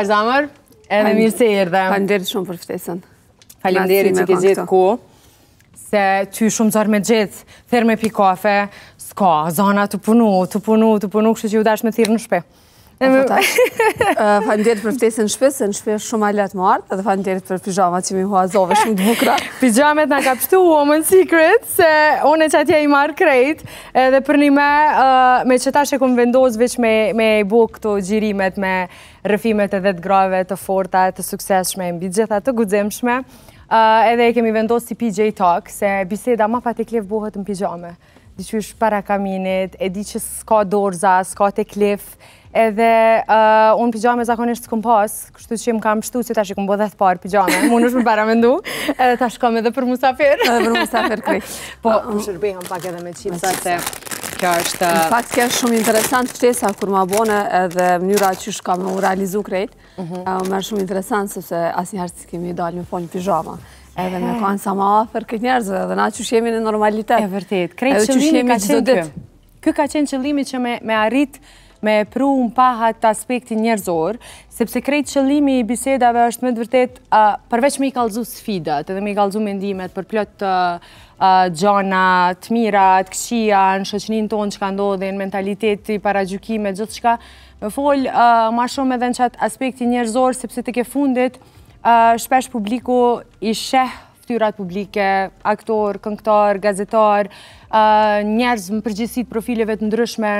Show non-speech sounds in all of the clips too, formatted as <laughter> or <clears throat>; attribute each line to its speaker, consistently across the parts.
Speaker 1: gëzuar, Zamër, edhe mirë se i rëdhem. Pa shumë për ftesën. Falim që ke gjithë ku, se ty shumë zorë me gjithë, thërë me kafe, s'ka, zona të punu, të punu, të punu, kështë që
Speaker 2: ju dashë me thirë në shpe. <laughs> Falem djerit për ftesin shpes, se në shpes shumë alet më ardhë, dhe për pijama që mi hua zove shumë të bukra. <laughs>
Speaker 1: Pijamet nga ka pështu Woman Secret, se une që atje i marë krejt, dhe për një me, me ta që këmë vendosë veç me i bukë këto gjirimet, me rëfimet e dhe të grave, të forta, të sukseshme, mbi gjitha të gudzimshme, edhe e kemi vendosë si PJ Talk, se biseda ma pa të klev buhët në pijame. Di që është para kaminit, e di që s'ka dorza, s'ka të edhe uh, unë pijame zakonisht të pas, kështu që më kam shtu, që tash i këm thpar të pijame, më në shumë para me ndu, edhe tash kam edhe për musafir. edhe për musafir kërë. <laughs> Po, më ah, ah. shërbihëm pak edhe me qimë, sa se kjo është... Në uh, fakt,
Speaker 2: kjo është shumë interesant shtesa kur ma bone edhe mënyra që shka me u realizu krejt, mhm. uh më është shumë interesant sepse asë njëherë si kemi i dalë një fonjë pijama. Edhe me kanë sa ma afer këtë njerëzë, edhe na që shemi në normalitet. E vërtit, krejtë që që do ditë. Kë ka qenë qëllimi që me, arrit
Speaker 1: me pru në pahat të aspekti njerëzor, sepse krejt qëllimi i bisedave është me të vërtet përveç me i kalzu sfidat edhe me i kalzu mendimet për plot të gjana, të mira, të këqia, në shëqnin tonë që ka ndodhe, në mentaliteti, para gjukime, gjithë qka, me folë ma shumë edhe në qatë aspekti njerëzor, sepse të ke fundit, shpesh publiku i sheh fëtyrat publike, aktor, këngtar, gazetar, njerëz më përgjësit profileve të ndryshme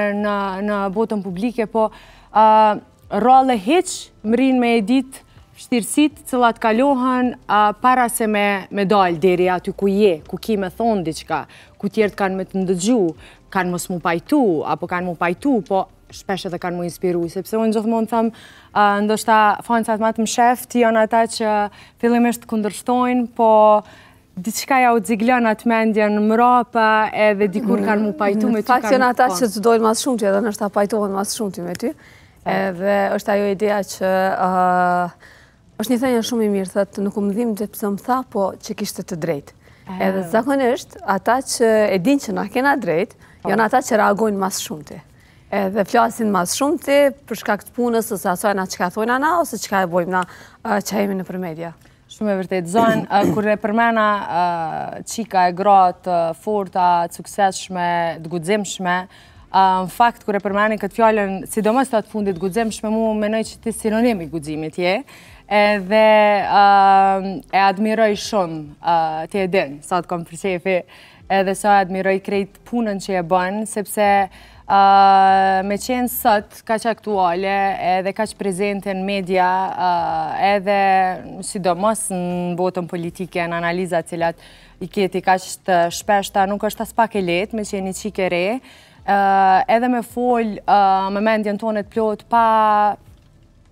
Speaker 1: në botën publike, po rale heqë më rinë me edit shtirësit cëllat kalohën para se me dalë deri aty ku je, ku ki me thonë diqka, ku tjertë kanë me të ndëgju, kanë mos mu pajtu, apo kanë mu pajtu, po shpesh edhe kanë mu inspiru, sepse unë gjithmonë të thamë, ndoshta fansat matë më shef, ti janë ata që fillimisht të kundërshtojnë, po diçka ja u dziglën atë mendje
Speaker 2: në rapa edhe dikur kanë mu pajtu me ty. Fakt janë ata që të dojnë mas shumë ti edhe nështë ta pajtojnë mas shumë ti me ty. Edhe është ajo idea që është një thejnë shumë i mirë, thëtë nuk më dhimë dhe pëse më tha, po që kishtë të drejtë. Edhe zakonisht, ata që e din që na kena drejtë, po. janë ata që reagojnë mas shumë të edhe flasin mas shumë ti për shkak punës ose asoj na çka thonë ana ose çka e bojmë na që jemi në përmedja. Shumë e vërtet, zonë, kur e përmena qika e gratë,
Speaker 1: forta, të sukseshme, të gudzimshme, në fakt, kur e përmeni këtë fjallën, sidomos të atë fundit, të gudzimshme, mu më menoj që ti sinonimi gudzimit je, edhe e admiroj shumë të edin, sa të kom edhe sa admiroj krejt punën që e bënë, sepse... Ah, me qenë sot ka që aktuale edhe ka që prezente në media ah, edhe si do mos në botën politike në analizat cilat i kjeti ka që të shpeshta nuk është as pak e letë me qeni qike re ah, edhe me full me mendjen tonet plot pa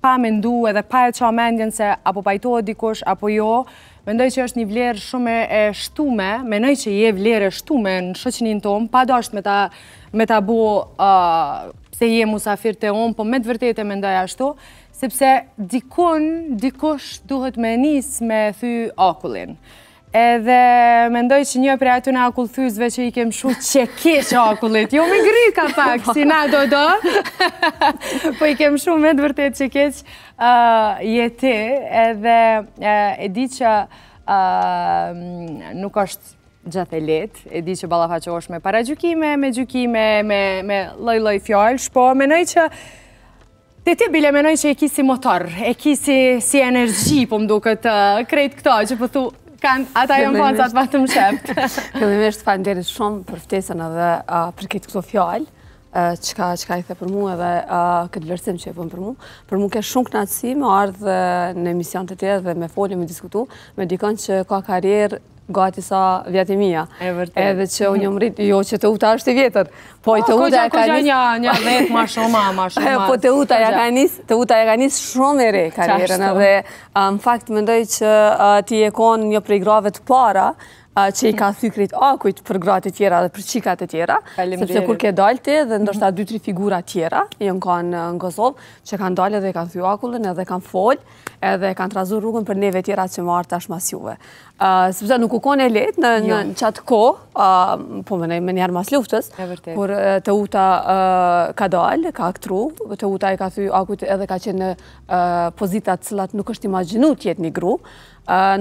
Speaker 1: pa me ndu edhe pa e qa mendjen se apo pajtohet dikush, apo jo mendoj që është një vlerë shume e shtume mendoj që je vlerë e shtume në shëqinin tonë pa do është me ta me ta bu uh, se je musafir të onë, po me të vërtetë e me ndaj ashtu, sepse dikon, dikosh duhet me nisë me thy akullin. Edhe mendoj që një prej atyna akull thyzve që i kem shu që kesh akullit. Jo me ngri ka pak, si na do do. <laughs> po i kem shu me të vërtet që kesh uh, jeti. Edhe uh, e di që uh, nuk është gjatë e letë, e di që është me paragjukime, me gjukime, me loj-loj fjallësh, po menoj që të ti bile menoj që e kisi motor, e kisi si energji, po mdu këtë krejt këto, që po thu, ata jënë poncat, ba
Speaker 2: të më shëpt. <laughs> Këllimisht, fa ndërës shumë për ftesën edhe për këtë këto fjallë, qka qka i the për mu edhe këtë vërësim që i përmë për mu. Për mu ke shumë knatësi me ardhë në emision të të tjetë dhe me folje me diskutu, me dikon që ka karjerë gati sa vjetë i mija. E Edhe që u një mërit, jo që të uta është i vjetër, po i po, të uta e ka njës... Ko një vetë ma shumë,
Speaker 1: ma <laughs> shumë. Po të uta e ka
Speaker 2: njës, të uta e ka njës shumë e re karjerën. Dhe, në fakt, mendoj që ti e konë një prej grave të para, që i ka thykrit akujt për gratit tjera dhe për qikat e tjera, sepse kur ke dalë ti dhe ndoshta 2-3 figura tjera, i në kanë në Kosovë, që kanë dalë dhe i kanë thyu akullën edhe kanë folë, edhe kanë trazur rrugën për neve tjera që më arta është mas juve. Sëpëse nuk u kone e letë jo. në qatë ko, po më nejë më njerë mas luftës, por të uta ka dalë, ka këtru, të uta i ka thuj akut edhe ka qenë pozitat cëllat nuk është imaginu tjetë një gru,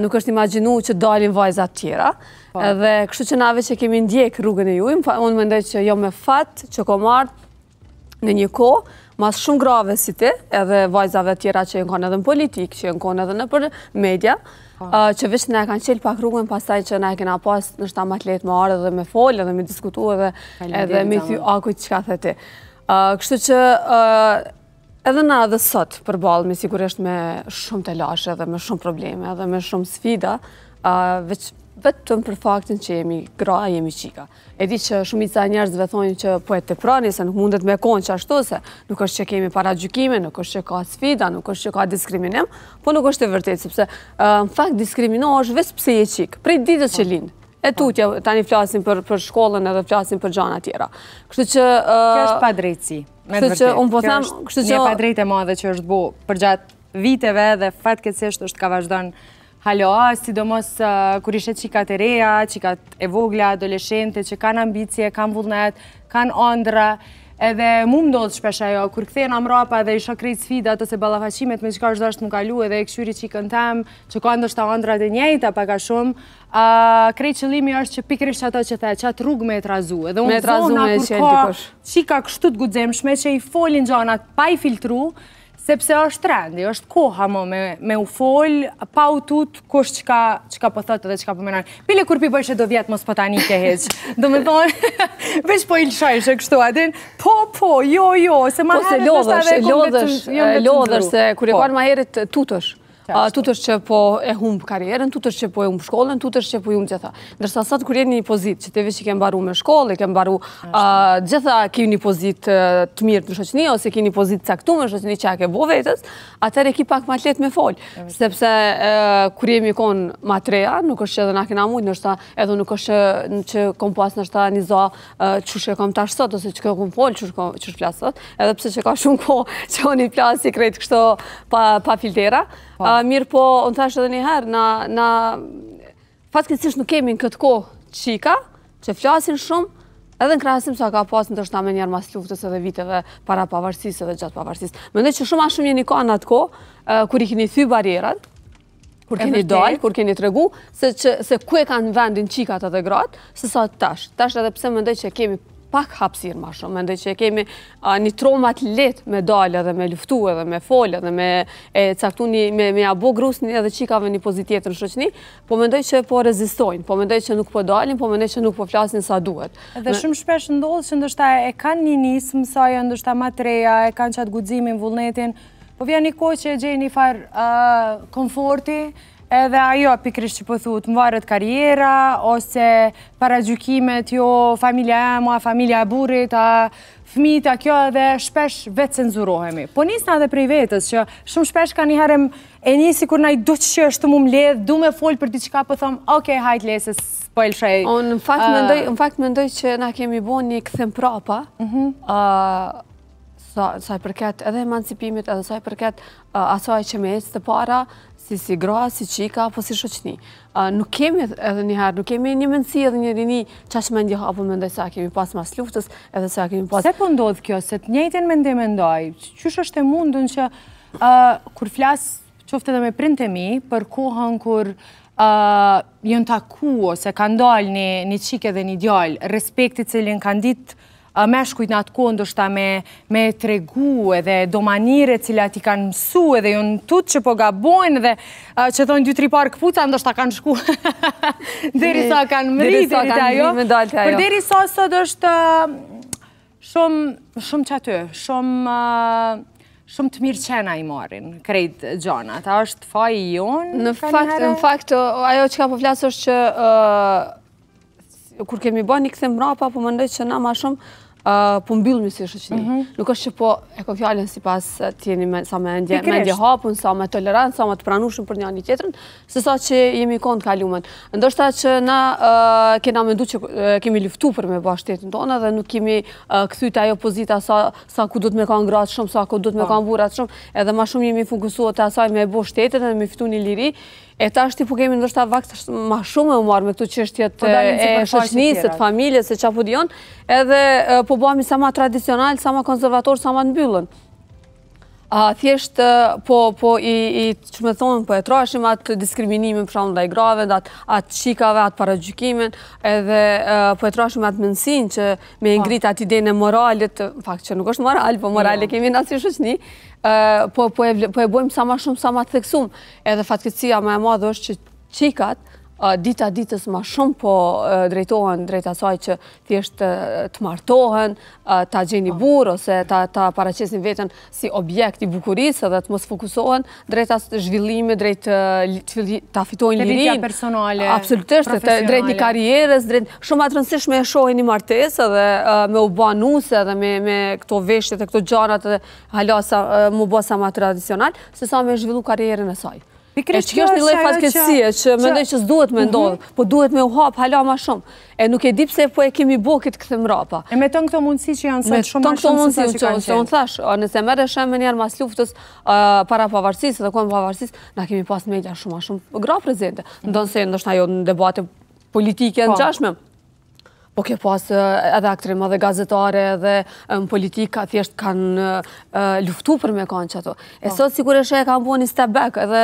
Speaker 2: nuk është imaginu që dalin vajzat tjera. Po. Dhe kështu që nave që kemi ndjek rrugën e ju, unë më ndaj që jo me fat që ko martë në një ko, mas shumë grave si ti, edhe vajzave tjera që jënë konë edhe në politikë, që jënë konë edhe në për media, po. që vishë në e kanë qelë pak rrugën pasaj që në e kena pas në shta matë letë më arë dhe me folë dhe me diskutu edhe me thy akujt që ka thë ti. Kështu që Edhe na edhe sot për balë, mi sigurisht me shumë të lashe dhe me shumë probleme dhe me shumë sfida, uh, veç vetëm për faktin që jemi gra, jemi qika. E di që shumica e njerëzve thonjë që po e të prani, se nuk mundet me konë që ashtu, se nuk është që kemi para gjukime, nuk është që ka sfida, nuk është që ka diskriminim, po nuk është e vërtet, sepse në fakt diskrimino është vesë pse je qikë, prej ditës që po. linë. E tutja, tani flasim për, për shkollën edhe flasim për gjana tjera. Kështë që... Kjo është pa drejtësi me të që unë po thamë, kështu që... Një pa drejtë e madhe që është bu përgjatë viteve dhe fatë është ka
Speaker 1: vazhdojnë haloa, sidomos kur ishe qikat e reja, qikat e vogla, adoleshente, që kanë ambicje, kanë vullnet, kanë ondra, edhe mu më ndodhë shpesh ajo, kur këthejnë amrapa dhe isha krejtë sfida të se balafashimet me qëka është dhe është më kalu edhe e këshyri që i këntem, që ka ndështë të andrat e njejta paka shumë, krejtë qëllimi është që pikrish që ato që the, që atë rrug me e trazu, edhe unë zona kur ka qika kështu të gudzemshme që i folin gjanat pa i filtru, Sepse është trendi, është koha më me u fol, pa u tut, kush që ka pëthët po dhe që ka pëmenon. Po Pile kur pi bëjshë do vjetë mos pëta një ke heqë. <laughs> Do me thonë, <laughs> veç po i lëshajshë kështu atin. Po, po, jo, jo, se ma po, herët është të dhe e kompletë të një jo se kur e parë
Speaker 2: ma herët tutësh tutës që po e humbë karjerën, tutës që po e humbë shkollën, tutës që po e humbë gjitha. Ndërsa sa të kërje një pozitë, që teve që kemë baru me shkollë, kemë baru gjitha ki një pozitë të mirë të shoqëni, ose ki një pozitë caktu në shoqëni që a ke bo vetës, atër e ki pak ma letë me folë. Sepse kërë jemi konë ma treja, nuk është që edhe na kena mujtë, nështë edhe nuk është që kom pas nështë tash sot, ose sot, edhe pse ka shumë pa Po. Mirë po, unë thashtë edhe njëherë, na fatkecish nuk kemi në këtë kohë qika, që flasin shumë, edhe në krasim sa ka pasë në të shtamë njerë mas luftës edhe viteve para pavarësisë edhe gjatë pavarësisë. Mendoj që shumë a shumë jeni ka në atë kohë, kur i keni thy barjerat, kur keni dalë, kur keni tregu, se ku e kanë vendin qikat edhe gratë, se sa të tashë. Tashë edhe pse mëndë që kemi pak hapsir ma shumë, mendoj që kemi një tromat let me dalë edhe me luftu edhe me folë edhe me e caktu një, me ja bo një edhe qikave një pozitjetë në shëqni, po mendoj që po rezistojnë, po mendoj që nuk po dalin, po mendoj që nuk po flasin sa duhet. Dhe shumë
Speaker 1: shpesh ndodhë që ndështa e kanë një sa mësaja, jo ndështa ma treja, e kanë qatë gudzimin, vullnetin, po vja një koqë që e gjej një farë komforti, edhe ajo pikrisht që pëthu po më varët karjera, ose para gjukimet jo, familja e mua, familja e burit, a fmita kjo edhe shpesh vetë cenzurohemi. Po njësna dhe prej vetës që shumë shpesh ka njëherëm e njësi kur në i duqë që
Speaker 2: është të mu më ledhë, du me folë për diqka për thëmë, oke, hajtë lesës, po e lëshej. Po në fakt më ndoj që na kemi bu një këthëm prapa, mhm. saj përket edhe emancipimit, edhe saj përket asaj që me e para, si si groa, si qika, apo si shoqni. Nuk kemi edhe njëherë, nuk kemi një mëndësi edhe një rini që është mendjeha, apo mendoj se a kemi pas mas luftës, edhe se a kemi pas... Se po ndodhë kjo, se të njëjtën mendje mendoj,
Speaker 1: qështë është e mundën që kur flasë qofte dhe me printemi, për kohën kur jënë taku, ose ka ndalë një qike dhe një djallë, respekti cilin kanë ditë me shkujt në atë kohë ndoshta me tregu edhe domanire cilat i kanë mësu edhe ju jo në tutë që po gabojnë dhe që thonë dy tri parë këpuca ndoshta kanë shku
Speaker 2: <laughs> dheri sa kanë mëri dheri të ajo për dheri
Speaker 1: sa sot është shumë shumë që shumë Shumë të mirë qena i marrin, krejt Gjona, a është faj i jonë? Në fakt, në fakt,
Speaker 2: ajo që ka po flasë është që, kur kemi bërë një mrapa, po më që na ma shumë, po mbilë si mhm. Nuk është që po e ko fjallën si pas të jeni sa me ndje hapun, sa me tolerant, sa me të pranushën për një anë i tjetërën, se sa që jemi i kontë kalumën. Ndo që na kena mendu që kemi luftu për me shtetën tonë dhe nuk kemi këthyta ajo pozita sa ku do të me ka ngratë shumë, sa ku do të me ka po. mburat shumë, edhe ma shumë jemi fokusuot të asaj me bo shtetën dhe me fitu një liri, E ta është tipu po kemi ndoshta vakës është ma shumë e umarë me këtu qështjet po e shëqnisët, familjes, po e qapudion, edhe po bohemi sa ma tradicional, sa ma konservator, sa ma në byllën. A thjesht po, po, i, i, që me thonë, po e trashim atë diskriminimin për shumë dhe i graven, atë, qikave, atë paradjukimin, edhe po e trashim atë mënsin që me po. ngritë atë idejnë e moralit, fakt që nuk është moral, po morale jo. kemi nështë i shushni, po, po, po e bojmë sa ma shumë, sa ma të theksum, edhe fatkëtësia ma e madhë është që qikatë, dita ditës ma shumë po drejtohen drejta saj që thjesht të martohen, të gjeni po. burë ose të paracesin vetën si objekt i bukurisë dhe të mos fokusohen drejta së zhvillime, drejta të fitojnë lirinë. Të
Speaker 1: personale. Absolutisht, drejt një
Speaker 2: karierës, drejt shumë atë rëndësish me e shohen një martesë dhe me u bua dhe me këto veshtet e këto gjarat dhe halasa mu bosa sa ma tradicional, se sa me zhvillu karierën e saj. E kjo është një lejtë fatkesie, që mendoj ndojë që s'duhet me mhm. ndodhë, po duhet me u hapë hala ma shumë. E nuk e dipë se po e kemi bo këtë këtë mrapa. E me të këto mundësi që janë sëtë shumë ma shumë së të që kanë qenë. Nëse mërë e shemë njerë mas luftës para pavarësisë dhe kohën pavarësisë, na kemi pas në media shumë ma shumë gra prezente. Ndo nëse ndështë na jo në debate politike po. në gjashme, Po kjo pas edhe aktri edhe dhe gazetare dhe në politikë ka thjesht kanë luftu për me kanë që ato. E po. sot si kur e shë e kanë buon një step back edhe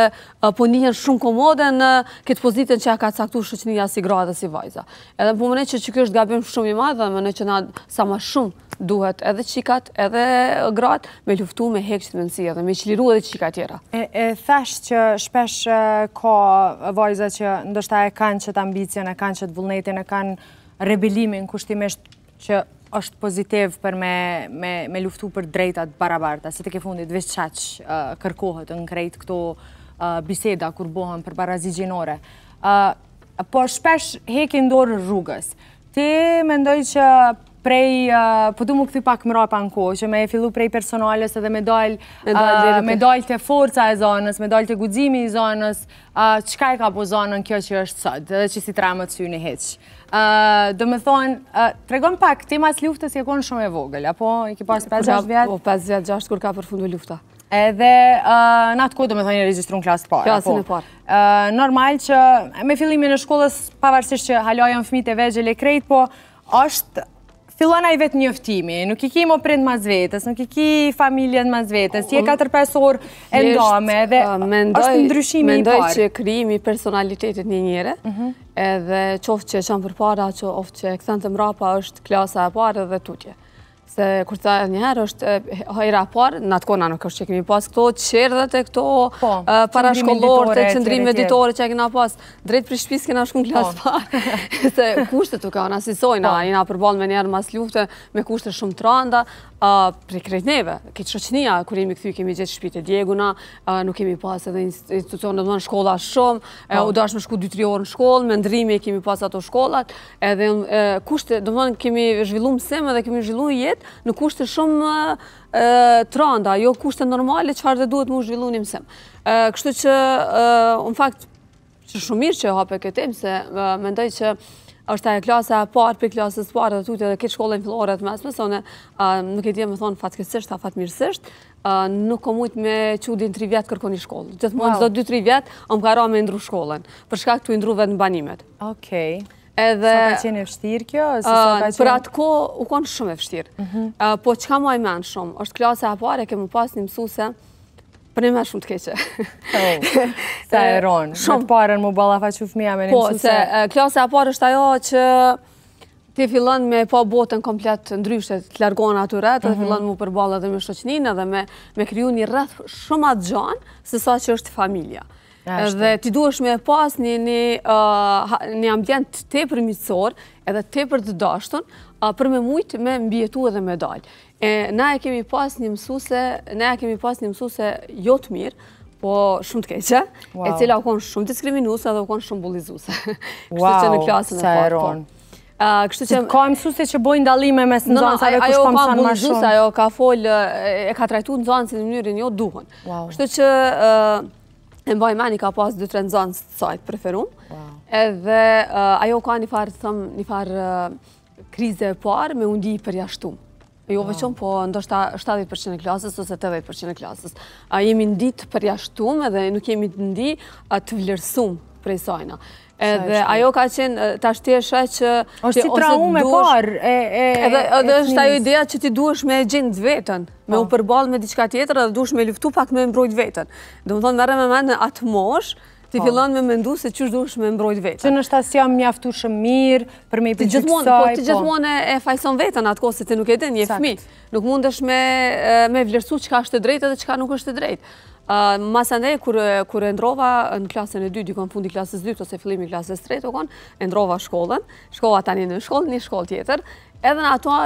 Speaker 2: po njëhen shumë komode në këtë pozitën që e ka caktu shëqnija si gra dhe si vajza. Edhe po mëne që që kjo është gabim shumë i madhe dhe mëne që na sa ma shumë duhet edhe qikat edhe grat me luftu me hekës të dhe me qliru edhe qikat tjera.
Speaker 1: E thash që shpesh ka vajza që ndështaj e kanë që të e kanë që vullnetin, e kanë rebelimin kushtimisht që është pozitiv për me luftu për drejtat barabarta, se të ke fundit vishë qaq uh, kërkohet në krejt këto uh, biseda kur bohën për barazi gjinore. Uh, po shpesh heki ndorë rrugës. Ti mendoj që prej, uh, po du mu këthi pak më rapa në kohë, që me e fillu prej personalës edhe me dojlë me dojlë uh, të forca e zonës, me dojlë të guzimi i zonës, uh, e ka po zonën kjo që është sot, dhe që si tramë të syni heq. Uh, do me thonë, tregon pak, ti mas luftës je konë shumë e vogël, apo i ki pas 5-6 vjetë?
Speaker 2: Po, 5-6 vjetë,
Speaker 1: kur ka përfundu lufta. Edhe në atë kohë do me thonë një registru në klasë të parë. Klasë në parë. normal që me fillimin e shkollës, pavarësisht që halojën fmit e vegjel krejt, po është Filuana i vetë njëftimi, nuk i ki më prindë mas vetës, nuk i ki familjen
Speaker 2: mas vetës, si e 4-5 po, orë e ndame, dhe është ndryshimi i parë. Mendoj që kryimi personalitetit një njëre, mhm. edhe qoftë që qëmë për para, qoftë që e këthën të mrapa është klasa e parë dhe tutje. Se kur të dajë njëherë është hajra parë, në atë kona nuk është që kemi pasë këto qërdhët e këto parashkollorë të cëndrimi editore që e kena pasë. Drejtë për shpisë kena shkun klasë po. parë. <laughs> Se kushtët të ka, në asisojnë, po. a i përbalë me njerë mas ljuftë, me kushtët shumë të randa pre krejtneve, këtë shoqenia, kërë jemi këthy, kemi gjithë shpite djeguna, nuk kemi pas edhe institucionë, në dhënë shkolla shumë, po. u dashë me shku 2-3 orë në shkollë, me ndrimi kemi pas ato shkollat, edhe kushte, në dhënë kemi zhvillu më edhe dhe kemi zhvillu jetë në kushte shumë të randa, jo kushte normale, qëfar dhe duhet mu zhvillu një më seme. Kështu që, në fakt, që shumë mirë që hape këtë temë, se mendoj që është e klasa e parë për klasën e parë të tutje dhe këtë shkollën fillore të mesme, sonë nuk e di më thon fatkesisht, ta fatmirësisht, nuk kam ujt me çudin 3 vjet kërkoni shkollë. Gjithmonë çdo 2-3 vjet, om ka rënë ndru shkollën, për shkak të ndruve në banimet. Okej.
Speaker 1: Edhe sa ka qenë e vështirë kjo, ose sa ka
Speaker 2: atko u kanë shumë e vështirë. Mhm. Po çka më ai shumë, është klasa e parë që më pasni mësuese, për një me shumë të keqe. Oh, <laughs> e ronë, shumë
Speaker 1: parën më balafa që fëmija me një mësuse. Po, se
Speaker 2: klasa e parë është ajo që ti fillon me po botën komplet ndryshe, të largon atë rrët, dhe mhm. fillon mu përbala dhe me shoqninë, dhe me, me kryu një rrëth shumë atë gjanë, se sa që është familja. Dhe ti duesh me pas një uh, ambjent të te përmjëtësor edhe te për të dashton uh, për me mujtë me mbjetu edhe me dalë. Na e kemi pas një mësuse, na e kemi pas një mësuse jo të mirë, po shumë të keqe, e cila u konë shumë diskriminuse edhe u konë shumë bulizuse. <laughs> Kështë që në klasën e partë. Po. Uh, ka mësuse që bojnë dalime mes në zonës, ajo kështë kam shanë ma shumë. Ajo ka folë, e ka trajtu në zonës në mënyrën jo duhen. Kështë që... E mbaj meni ka pas 2-3 nëzënë së të sajtë preferum. Edhe eh, ajo ka një farë, thëm, një farë eh, krize e parë me undi i përjashtumë. Jo veqon, po ndoshta 70% e klasës ose 80% e klasës. Jemi ndi të përjashtumë edhe nuk jemi ndi të vlerësumë prej sajna edhe ajo ka qenë të ashtjesha që... është si traume par e... Edhe është ajo idea që ti duesh me gjindë vetën, me u po. përbalë me diqka tjetër edhe duesh me luftu pak me mbrojt vetën. Dhe më thonë, mërë me menë atë mosh, ti po. fillon me mendu se qështë duesh me mbrojt vetën. Që nështë asë jam mjaftu shëmë mirë, për me i përgjë kësaj, po... Ti po. gjithmonë e fajson vetën atë kosë, se ti nuk e din, je fmi. Nuk mundesh me vlerësu qëka është të drejtë nuk është drejtë. Masë ndaj, kërë ndrova në klasën e 2, dikon fundi klasës 2, ose fillimi klasës 3, tukon, ndrova shkollën, shkolla tani në shkollë, një shkollë tjetër, edhe në ato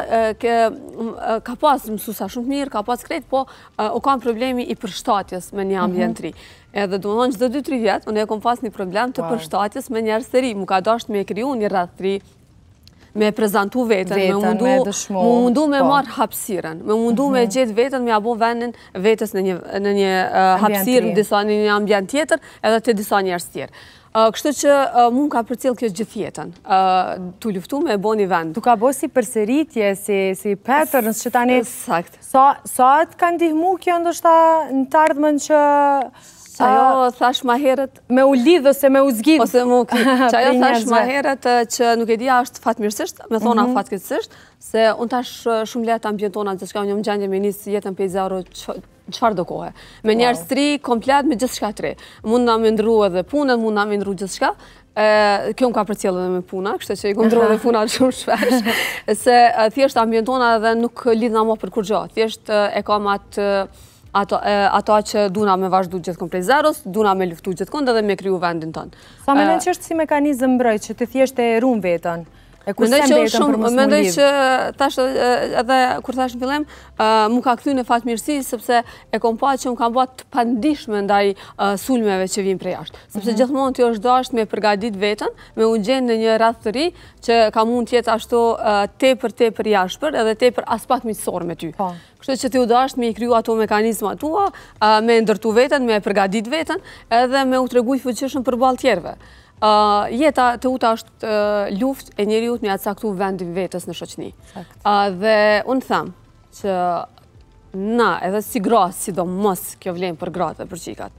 Speaker 2: ka pas mësusa shumë mirë, ka pas krejtë, po o kam problemi i përshtatjes me një mhm. tri. Edhe do nënë gjithë dhe 2-3 vjetë, unë e kom pas një problem të përshtatjes me njerës të ri, mu ka dasht me kriju një ratë të ri, me prezentu vetën, me mundu me po. marë hapsiren, me mundu me mhm. gjithë vetën, me abo venin vetës në një hapsirë, në uh, disa një ambjant tjetër, edhe të disa një tjerë. Uh, kështu që uh, mund ka përcil kjo gjithë jetën, të luftu me bo një vend. Tu ka bo si përseritje, si petër, nësë që tani... Sakt. Sa atë kanë dihmu kjo ndështë ta në tardhëmën që... Sa jo thash ma herët... Me u lidhë ose me u zgjidhë. Ose mu kërë. <laughs> thash ma herët që nuk e dija është fatmirësisht, me thona mhm. këtësisht se unë tash shumë letë të ambientona, dhe shka unë një më gjendje me njësë jetën 50 euro qëfar do kohë. Me njerës tri, komplet, me gjithë shka tri. Mund në amë ndru edhe punën mund në amë ndru gjithë shka. Kjo më ka për cjellë dhe me puna, kështë që i këndru dhe <laughs> puna shumë shpesh, se thjesht ambientona dhe nuk lidhë në amë për kur gjatë. Thjesht e kam matë ato që duna me vazhdu gjithkon prej zeros, duna me luftu gjithkon dhe dhe me kryu vendin tonë. Sa me në që është si mekanizm mbrojt që të
Speaker 1: thjeshtë e erun vetën? mendoj që shumë, mendoj që
Speaker 2: tash edhe kur thash në fillim, më ka kthyer në fatmirësi sepse e kam që më kanë bërë të pandishme ndaj sulmeve që vijnë prej jashtë. Sepse mhm. gjithmonë ti është dashur me përgatit veten, me u gjen në një radhë të ri që ka mund të jetë ashtu tepër tepër jashtëpër edhe tepër aspak miqësor me ty. Po. Kështu që ti u dashur me i kriju ato mekanizma tua, me ndërtu veten, me përgatit veten, edhe me u treguaj fuqishëm për ballë tjerëve jeta të uta është luft e njeri utë një atë saktu vetës në shoqni. Dhe unë thamë që na edhe si gratë, si do mos kjo vlenë për gratë dhe për qikat,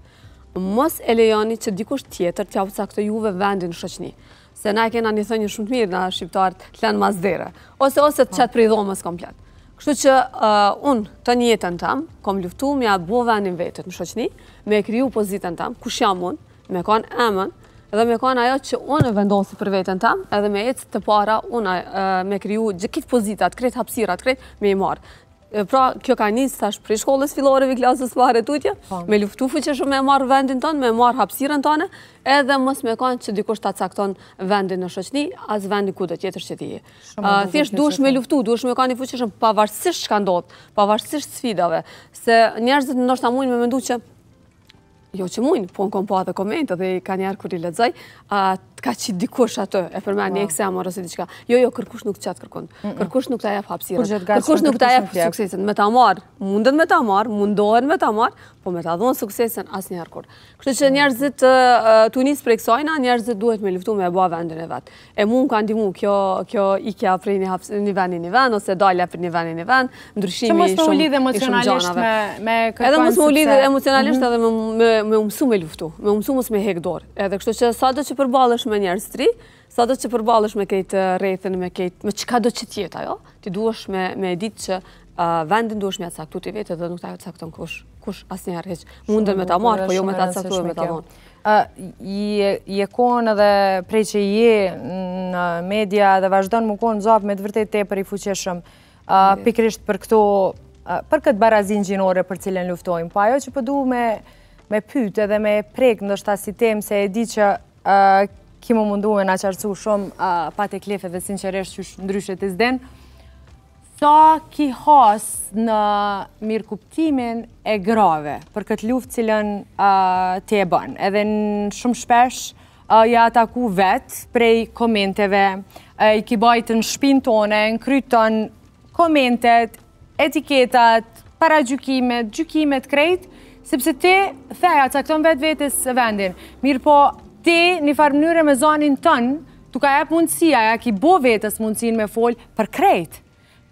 Speaker 2: mos e lejoni që dikush tjetër t'ja uca juve vendin në shoqni. Se na e kena një thënjë shumë të mirë në shqiptarët t'lenë mas dhere. Ose ose të qatë për i komplet. Kështu që unë të një jetën kom luftu me a bo vendin vetët në shoqni, me e kriju pozitën kush jam unë, me kon emën, edhe me kanë ajo që unë e vendosi për vetën ta, edhe me ecë të para, unë me kriju gjë pozitat, kret hapsirat, kret me i marë. Pra, kjo ka njësë tash i shkollës filoreve, klasës pare tutje, po. me luftu fëqeshu me marë vendin tonë, me marë hapsiren tonë, edhe mësë me kanë që dikush të cakton vendin në shëqni, as vendin ku dhe tjetër që t'i. Thjesht, duesh me luftu, duesh me kanë i fëqeshën pavarësisht shkandot, pavarësisht sfidave, se njerëzit në nështë amunin me mëndu që jo që mund, po në kom po atë komente dhe ka njerë kër i ledzaj, a të ka qitë dikush atë, e për me një eksema më rësit i Jo, jo, kërkush nuk të qatë kërkun, mm, mm. kërkush nuk të ajef hapsirën, kërkush nuk të ajef suksesin, me ta marë, mundën me ta marë, mundohen me ta marë, po me ta dhonë suksesin asë njerë kur. Kështë që njerëzit të njësë prej kësojna, njerëzit duhet me luftu me e boa vendin e vetë. E mund ka ndimu kjo ikja për një vendin një vend, ose dalja për një vendin një vend, ndryshimi i shumë gjanave. Që mos më ulidhe emocionalisht me kërkuan Edhe mos më ulidhe emocionalisht mhm. edhe me umësu me luftu, me umësu mos me hek dorë. Edhe kështë që sa do që përbalësh me njerëz tri, sa do që përbalësh me kejtë rejthën, me kejtë, me qëka do që tjetë ajo, ti duesh me ditë që vendin duesh me atësaktu të vetë edhe nuk të ajo të sakton kush kush asë njerë heqë mundën me ta marë, po jo me ta cëtuë me ta vonë.
Speaker 1: Je konë edhe prej që je në media dhe vazhdojnë më konë zopë me të vërtet te për i fuqeshëm pikrisht për këto, për këtë barazin gjinore për cilën luftojmë. Po ajo që përdu po me pytë edhe me prekë në si asitem se e di që kimo mundu me naqarcu shumë pate klefe dhe sinqeresht që ndryshet i zdenë, Sa ki has në mirëkuptimin e grave për këtë luft cilën të e bënë? Edhe në shumë shpesh ja ataku vetë prej komenteve, i ki bajtë në shpinë tone, në kryton komentet, etiketat, para gjukimet, gjukimet krejtë, sepse ti theja të akton vetë vetës vendin. Mirë po, ti një farë mënyre me zanin tënë, tu ka e për mundësia, ja ki bo vetës mundësin me folë për krejtë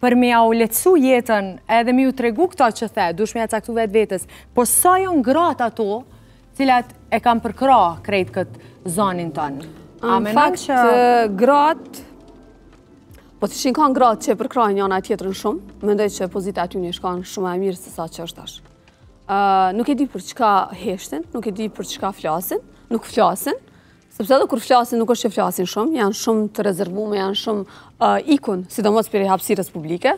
Speaker 1: për me a ulecu jetën edhe me u tregu këta që the, dush me a caktu vetë vetës, po sa jo gratë ato cilat e kam përkra krejtë këtë zonin tonë? Në fakt që
Speaker 2: gratë, po të shinë ka gratë që e përkra një tjetërën shumë, më ndoj që pozita aty një shkanë shumë e mirë se sa që është ashtë. Nuk e di për çka heshtin, nuk e di për çka flasin, nuk flasin, Sëpse edhe kur flasin, nuk është që flasin shumë, janë shumë të rezervume, janë shumë uh, ikun, si mos për e hapsi Respublike,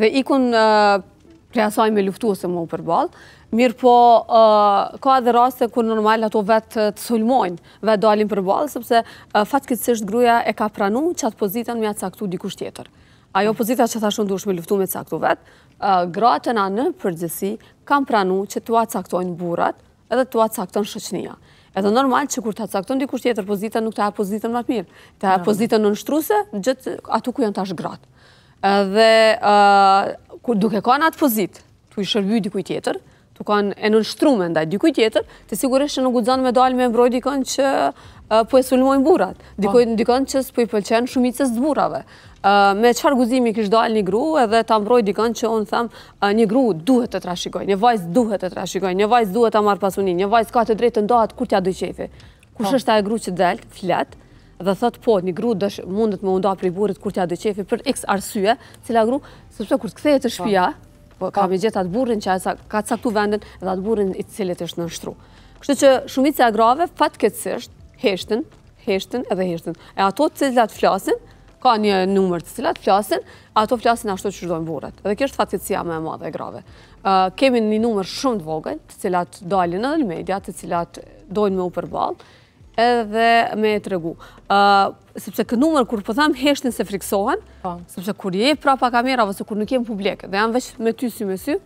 Speaker 2: dhe ikun uh, për e asaj me luftu ose mu për balë, mirë po uh, ka edhe raste kur normal ato vetë të sulmojnë, vetë dalin për balë, sëpse fatë gruja e ka pranu që atë pozitën me atë saktu dikush tjetër. Ajo pozitët që ta shumë dush me luftu me saktu vetë, gratën në përgjësi kam pranu që të atë saktojnë burat edhe të atë saktojnë shëqnia edhe normal që kur të cakton dikush tjetër pozitën, nuk të ha pozitën më të mirë. Të ha pozitën në nështruse, gjithë atu ku janë tash gratë. Edhe duke ka në atë pozitë, të i shërbjuj dikuj tjetër, të kanë e nështrume ndaj dikuj tjetër, të sigurisht që nuk gudzan me dalë me mbroj dikën që po e sulmojnë burat, po. dikën që s'po i pëlqenë shumicës të burave me qëfar guzimi kështë dalë një gru edhe të mbroj dikën që unë them një gru duhet të trashigoj, një vajzë duhet të trashigoj, një vajzë duhet të marë pasunin, një vajzë ka të drejtë ndohat kur tja dëjqefi. Kush po. është ta e gru që delt, flet, dhe thët po, një gru dësh mundet me undoha prej burit kur tja dëjqefi për x arsye, cila gru, sëpse kur të ktheje të shpia, ka me gjithë atë burin që ka të saktu vendin dhe atë burin i cilit është në nështru. Kështë që shumit se agrave, fatkecështë, heshtin, heshtin edhe heshtin. E ato cilat flasin, ka një numër të cilat flasin, ato flasin ashtu që shdojnë burët. Edhe kështë fatitësia me madhe e grave. Kemi një numër shumë të vogën, të cilat dalin edhe në media, të cilat dojnë me u përbalë, edhe me e tregu. Sëpse kë numër, kur pëtham, po heshtin se friksohen, po. sëpse kur je prapa kamera, vëse kur nuk jem publik, dhe janë veç me ty, sy me sy,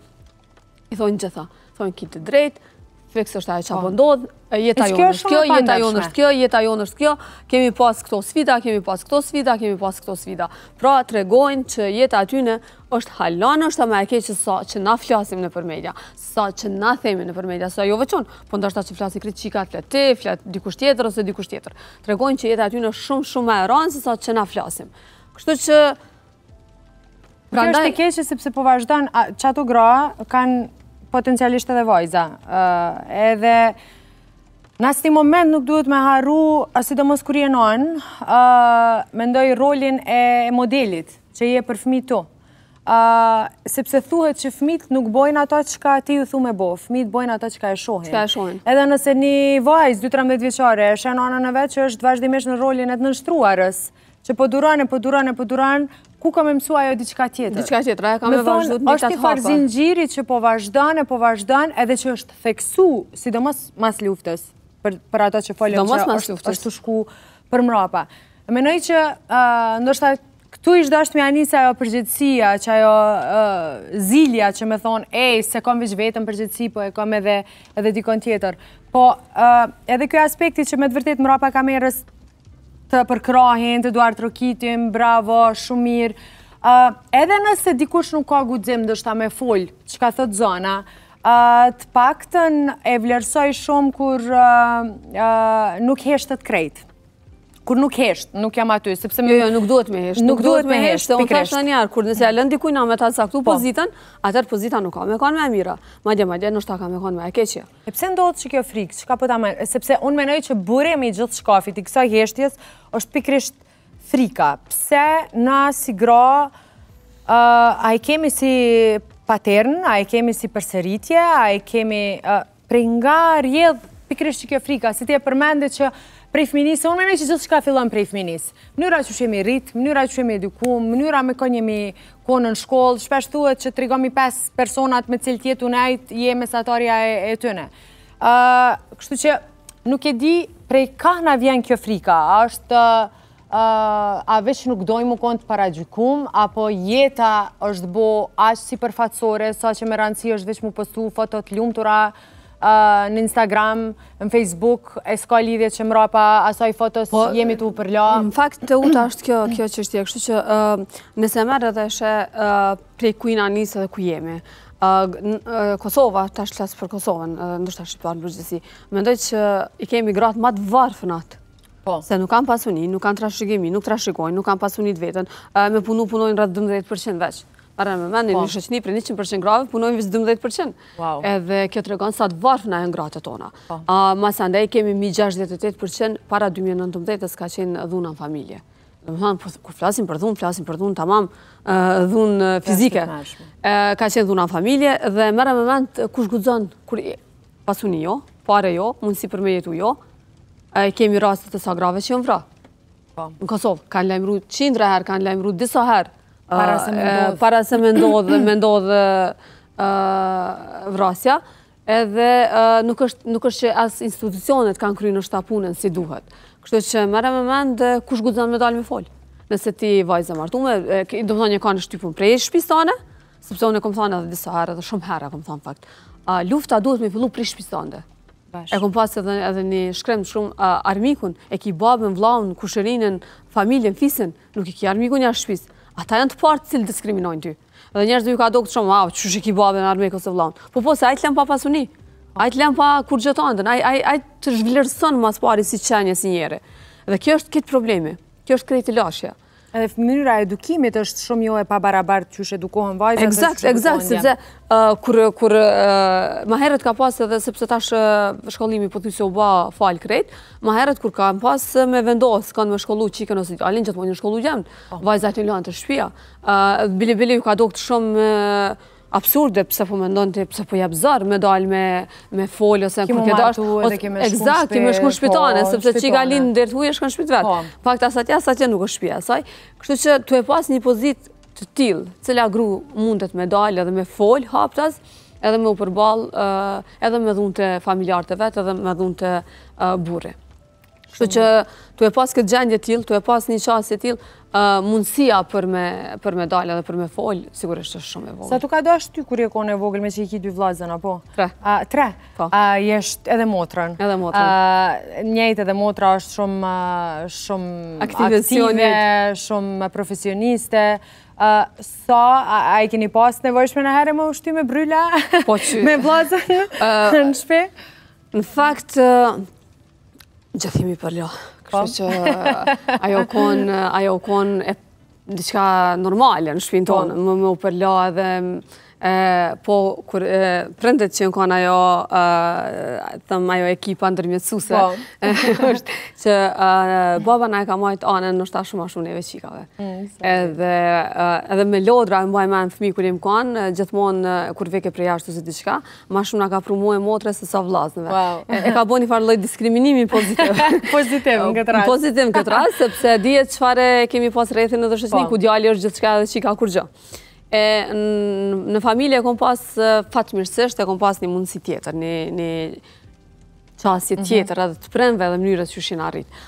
Speaker 2: i thonë gjitha. Thonë kitë drejtë, respekt është ajo që po. apo ndodhë, jeta jonë nështë kjo, jeta jonë nështë kjo, jeta jo nështë kjo, kemi pas këto svita, kemi pas këto svita, kemi pas këto svita. Pra, të regojnë që jeta atyne është halon është me e keqë sa që na flasim në përmedja, sa që na themi në përmedja, sa jo veqon, po ndashta që flasim kritë qika, flet ti, dikush tjetër ose dikush tjetër. Të regojnë që jeta atyne shumë shumë e se sa që na flasim. Kështu që... është e keqë sepse po vazhdan, që ato gra kanë
Speaker 1: potencialisht edhe vajza, Edhe në asë një moment nuk duhet me harru, sidomos kur jenon, mendoj rolin e modelit që je për fmi tu. Sepse thuhet që fmit nuk bojnë ato që ka ti ju thu me bo, fmit bojnë ato që ka e shohin. Edhe nëse një vajz, 2-13 vjeqare, e shenonën e vetë që është vazhdimesh në rolin e të nështruarës, që po duran e po duran e po duran, ku kam me mësu ajo diqka tjetër? Diqka tjetër, ajo kam me vazhdo të një të hapa. Oshtë i farzin gjiri që po vazhdan e po vazhdan edhe që është theksu, sidomos mas luftës, për ato që folim që është të shku për mrapa. Menoj që ndoshta këtu ishtë dashtë me anisa ajo përgjithsia, që ajo zilja që me thonë, ej, se kom vishë vetëm përgjithsi, po e kom edhe dikon tjetër. Po edhe kjo aspekti që me të vërtet mrapa kamerës të përkrahin, të duartë rëkitim, bravo, shumir. Edhe nëse dikush nuk ka gudzim dështë ta me full, që ka thët zona, të pak të e vlerësoj shumë kur nuk heshtë
Speaker 2: të krejtë kur nuk hesht, nuk jam aty, sepse më... Jo, jo, nuk duhet me hesht, nuk duhet me hesht, dhe unë thasht në njarë, kur nëse e lëndi kujna me ta të saktu po. pozitën, atër pozita nuk ka me kanë me e mira, Madje madje ma nështë ta ka me kanë me e keqja. E pëse ndodh që kjo frikë, Çka po ta më? sepse unë menoj që buremi i
Speaker 1: gjithë shkafit, i kësa heshtjes, është pikrisht frika. Pse na si gra, a i kemi si patern, a i kemi si përsëritje, a i kemi... prej nga rjedh, pikrisht që kjo frika, si ti e përmendit që prej fëminisë, unë mene që gjithë shka fillon prej fëminisë. Mënyra që shemi rritë, mënyra që shemi edukum, mënyra me kënë jemi konë në shkollë, shpesh thuet që trigomi 5 personat me cilë tjetë unajt, je mesatarja e tëne. Kështu që nuk e di prej ka na vjen kjo frika, është a veç nuk dojmë u konë të paradjukum, apo jeta është bo ashtë si përfatsore, sa që me rëndësi është veç mu pëstu fotot ljumë të ra, në Instagram, në Facebook, e s'ka lidhjet që më pa
Speaker 2: asaj fotos, po, jemi të u përla. Në fakt të uta është kjo qështje, kështu që nëse mërë dhe shë prej ku i dhe ku jemi. Kosova, ta është klasë për Kosovën, ndështë ta shqiparë në rëgjësi, mendoj që i kemi gratë matë varë fënatë. Po. Se nuk kam pasunin, nuk kam trashëgimi, nuk trashëgojnë, nuk kam pasunit vetën, me punu punojnë rrët 12% veç. Arre, me meni, po. në shëqni për 100% grave, punojnë vizë 12%. Edhe kjo të regonë sa të varfë në e në gratët tona. Po. Masë andaj, kemi mi 68% para 2019-ës ka qenë eh, dhuna në familje. Dhe më thanë, po, kur flasim për dhunë, flasim për dhunë, tamam eh, dhunë eh, fizike. Ka qenë dhuna në familje dhe mërë me mend, kush gudzonë, kur pasuni jo, pare jo, mundësi për me jetu jo, kemi rastet e sa grave që jënë vra. Në Kosovë, kanë lajmëru qindra herë, kanë lajmëru disa herë, para se me eh, ndodhë me ndodhë eh, vrasja, edhe eh, nuk është që asë institucionet kanë kry në shtapunën si duhet. Kështë që mërë me mendë, kush gudzan me dalë me folë? Nëse ti Vajza zë martume, do më thonë një ka në shtypun prej shpistane, sepse unë e kom thonë edhe disa herë, edhe shumë herë e kom thonë fakt. Lufta duhet me fillu prej shpistane E kom pasë edhe një shkremë shumë armikun, e ki babën, vlaun, kushërinën, familjen, fisin, nuk i ki armikun një ashtë shpistë ata janë të partë cilë diskriminojnë ty. Dhe njerës dhe ju ka do këtë shumë, që shë ki babe me armejko se vlaun. Po po, se ajtë lem pa pasuni, ajtë lem pa kur gjëtonë të, ajtë të zhvillërësën mas pari si qenje si njere. Dhe kjo është këtë problemi, kjo është krejtë lashja edhe mënyra e edukimit është shumë jo e pa barabar të qysh edukohen vajzat. Exact, exact, sepse uh, kur uh, ma herët ka pas edhe sepse tash uh, shkollimi po të u ba falë krejt, ma herët kur ka pas me vendosë, kanë me shkollu qikën ose alin që të më një shkollu gjemë, po. vajzat një lanë të shpia. Bili-bili ju ka do këtë shumë absurde pëse po mendon të pëse po jabë zërë me dalë me, me folë ose në kërke dashtë. ose, martu edhe Exakt, shpitane, po, sepse po. që i galin në dërtu e shku në shpitë vetë. Fakt asa tja, nuk është shpia, saj. Kështu që tu e pas një pozit të tilë, cëla gru mundet me dalë edhe me folë haptas, edhe me u përbalë, edhe me dhunë të familjarë të vetë, edhe me dhunë të burë. Kështu që të e pas këtë gjendje t'il, të e pas një qasje t'il, mundësia për me dalë dhe për me folë, sigurisht është shumë e vogël. Sa tu
Speaker 1: ka dash ty kur je kone e vogël me që i ki dy vlazën, apo? Tre. Tre? Po. Jeshtë edhe motrën. Edhe motrën. Njëjtë edhe motra është shumë aktive, shumë profesioniste. Sa, a i keni pas nevojshme në herë më ushtu me bryla? Po që. <laughs> Me vlazën
Speaker 2: <laughs> në shpe? Në fakt, Gjëthimi për lo. Po. Kështë që eh, ajo kon, eh, ajo kon e në diqka normalë në shpinë tonë, po. më më përla dhe mm, po kur prëndet që në kanë ajo thëmë ajo ekipa ndërmjëtësuse po. <laughs> është që baba na e ka majtë anën në shta shumë a shumë njëve qikave mm, edhe me lodra e mbaj me në fëmi kër i më kanë gjithmonë kur veke prej ashtu zë të qka ma shumë na ka prumu e motre se sa vlasnëve e ka një farë lojt diskriminimi pozitiv <laughs> pozitiv në këtë ras pozitiv në këtë ras sepse dhjetë qëfare kemi pas rejthin edhe shesni po. ku djali është gjithë edhe qika kur gjë Në familje e kom pas faqëmirësështë, e kom pas një mundësi tjetër, një qasje mhm. tjetër, edhe të prendve dhe mënyrës që shenë arritë.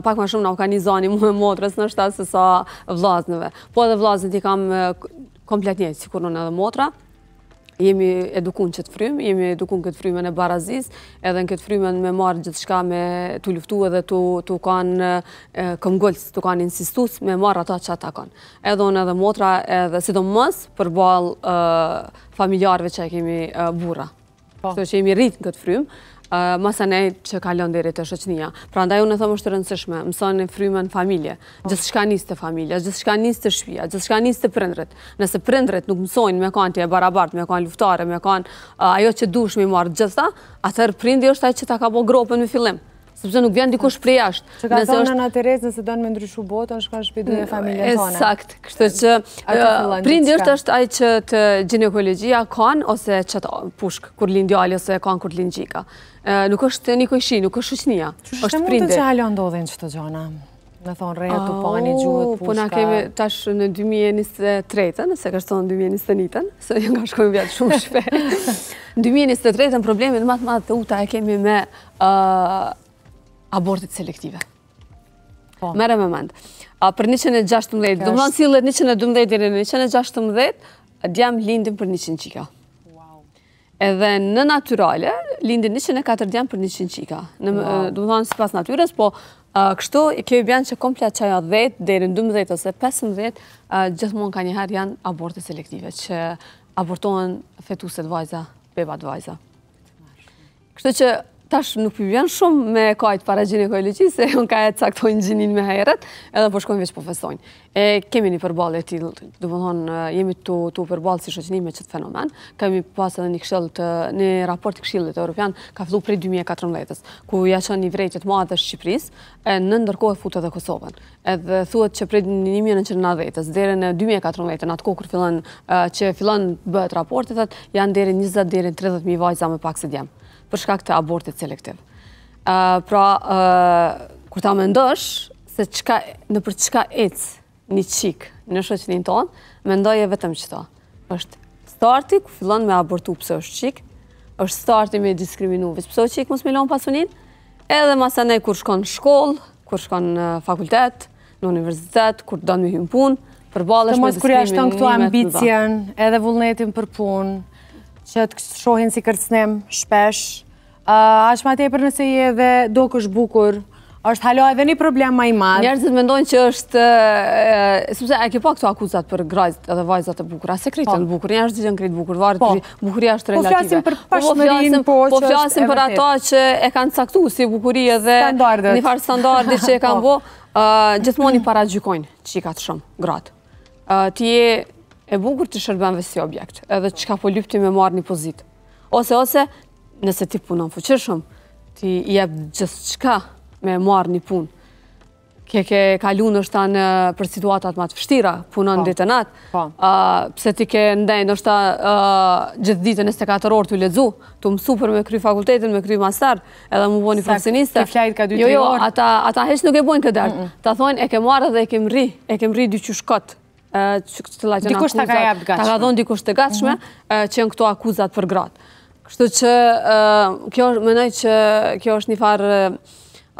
Speaker 2: Në pak më shumë nga u ka një zani mu e motrës në shtasë se sa vlaznëve. Po edhe vlaznët i kam komplet njëtë, si kur në edhe motra, jemi edukun këtë frymë, jemi edukun këtë frymën e barazis, edhe në këtë frymën me marë gjithë shka me të luftu edhe të kanë këmgëllës, të kanë insistus me marë ata që ata kanë. Edhe unë edhe motra, edhe sidon mësë për balë familjarëve që e kemi bura. Po. Së që jemi rritë në këtë frymë, masa ne që kalon dhe rritë shëqnia. Pra nda ju në thëmë është të rëndësishme, mësonë në familje, gjithë shka njësë të familje, gjithë shka njësë të shpia, gjithë shka të prindrit. Nëse prindrit nuk mësojnë me kanë të e barabartë, me kanë luftare, me kanë ajo që dush me marë gjitha, atër prindi është ajo që ta ka po gropën me fillim sepse nuk vjen dikush prej jashtë. ka thonë është...
Speaker 1: Nëna Tereza nëse don me ndryshu botën, shkon shtëpi dhe familjen mm, tonë. Është saktë,
Speaker 2: kështu që prindi është është ai që të ginekologjia kanë ose të pushk kur lind djali ose kanë kur lind gjika. Nuk është një kojshi, nuk është shoqënia. Është prindi. Është mund të çalo
Speaker 1: oh, ndodhin çto gjona.
Speaker 2: Me thonë reja të pani pushka. Po na kemi tash në 2023, nëse ka në se jo nga shkojmë vjetë shumë <laughs> në 2023 e kemi me uh, abortit selektive. Po. Mere me mandë. Për 116, do më në cilët 112 dhe në 116, djam lindim për 100 qika. Edhe në naturale, lindim 114 djam për 100 qika. Do më në si pas natyres, po kështu i kjoj bjanë që komplea qaja 10 dhe në 12 ose 15 gjithmonë ka një ka njëherë janë abortet selektive, që abortohen fetuset vajza, beba vajza. Kështu që tash nuk për vjen shumë me kajtë para gjinë e kojë se unë ka e caktojnë gjinin me herët, edhe po shkojnë veç po festojnë. E kemi një përbalë e tilë, dhe më thonë, jemi të, të përbalë si shëqini me qëtë fenomen, kemi pas edhe një këshillë të, një raport të këshillët e Europian, ka fëllu prej 2014-ës, ku ja që një vrejqet ma dhe Shqipëris, e në ndërkohë e futë edhe Kosovën. Edhe thuet që prej 1990-ës, dhere në 2014-ën, atë që bëhet raportet, janë 20 vajza pak se për shkak të abortit selektiv. Pra, kur ta mendosh, se në për çka ecë një qikë në shoqenin tonë, mendoj e vetëm qëta. Êshtë starti ku fillon me abortu pëse është qikë, është starti me diskriminu, vëqë pëse o qikë mësë milon pasunin, edhe masa ne kur shkon në shkollë, kur shkon në fakultet, në universitet, kur do në hymë punë, përbalesh me diskriminimet në bëzë.
Speaker 1: Të edhe vullnetin për punë, që të shohin si kërcnim, shpesh, është ma tepër nëse je dhe do kësh bukur, është
Speaker 2: halo edhe një problem ma i madhë. Njerëzit mendojnë që është, sëpse e ke pa këto akuzat për grajzët edhe vajzat e po. bukur, a se kritën bukur, njerëzit që në kritë bukur, varët për po. bukuria është relative. Po flasim për po, pashmërin, po që është e Po flasim për ata që e kanë caktu si bukuria dhe një farë standardi që e <laughs> kanë bo, gjithmoni para gjykojnë që i ka të shumë, gratë. Ti e e bugur të shërbenve si objekt, edhe ka po lypti me marrë një pozit. Ose, ose, nëse ti punon fuqërshëm, ti jep gjithë ka me marrë një punë. Kje ke kalu është ta në për situatat matë fështira, punon në po. ditë natë, pëse po. ti ke ndenjë është ta gjithë ditë në 24 orë të ledzu, të mësu për me kry fakultetin, me kry master, edhe më bo një profesioniste. flajt ka Jo, jo, ata heshtë nuk e bojnë këtë dërë. Ta thonë, e ke marrë dhe e ke mri, e ke mri dy që shkotë që të lajën ka dhonë dikush të gatshme, mhm. që në këto akuzat për gratë. Kështu që, kjo është, që kjo është një farë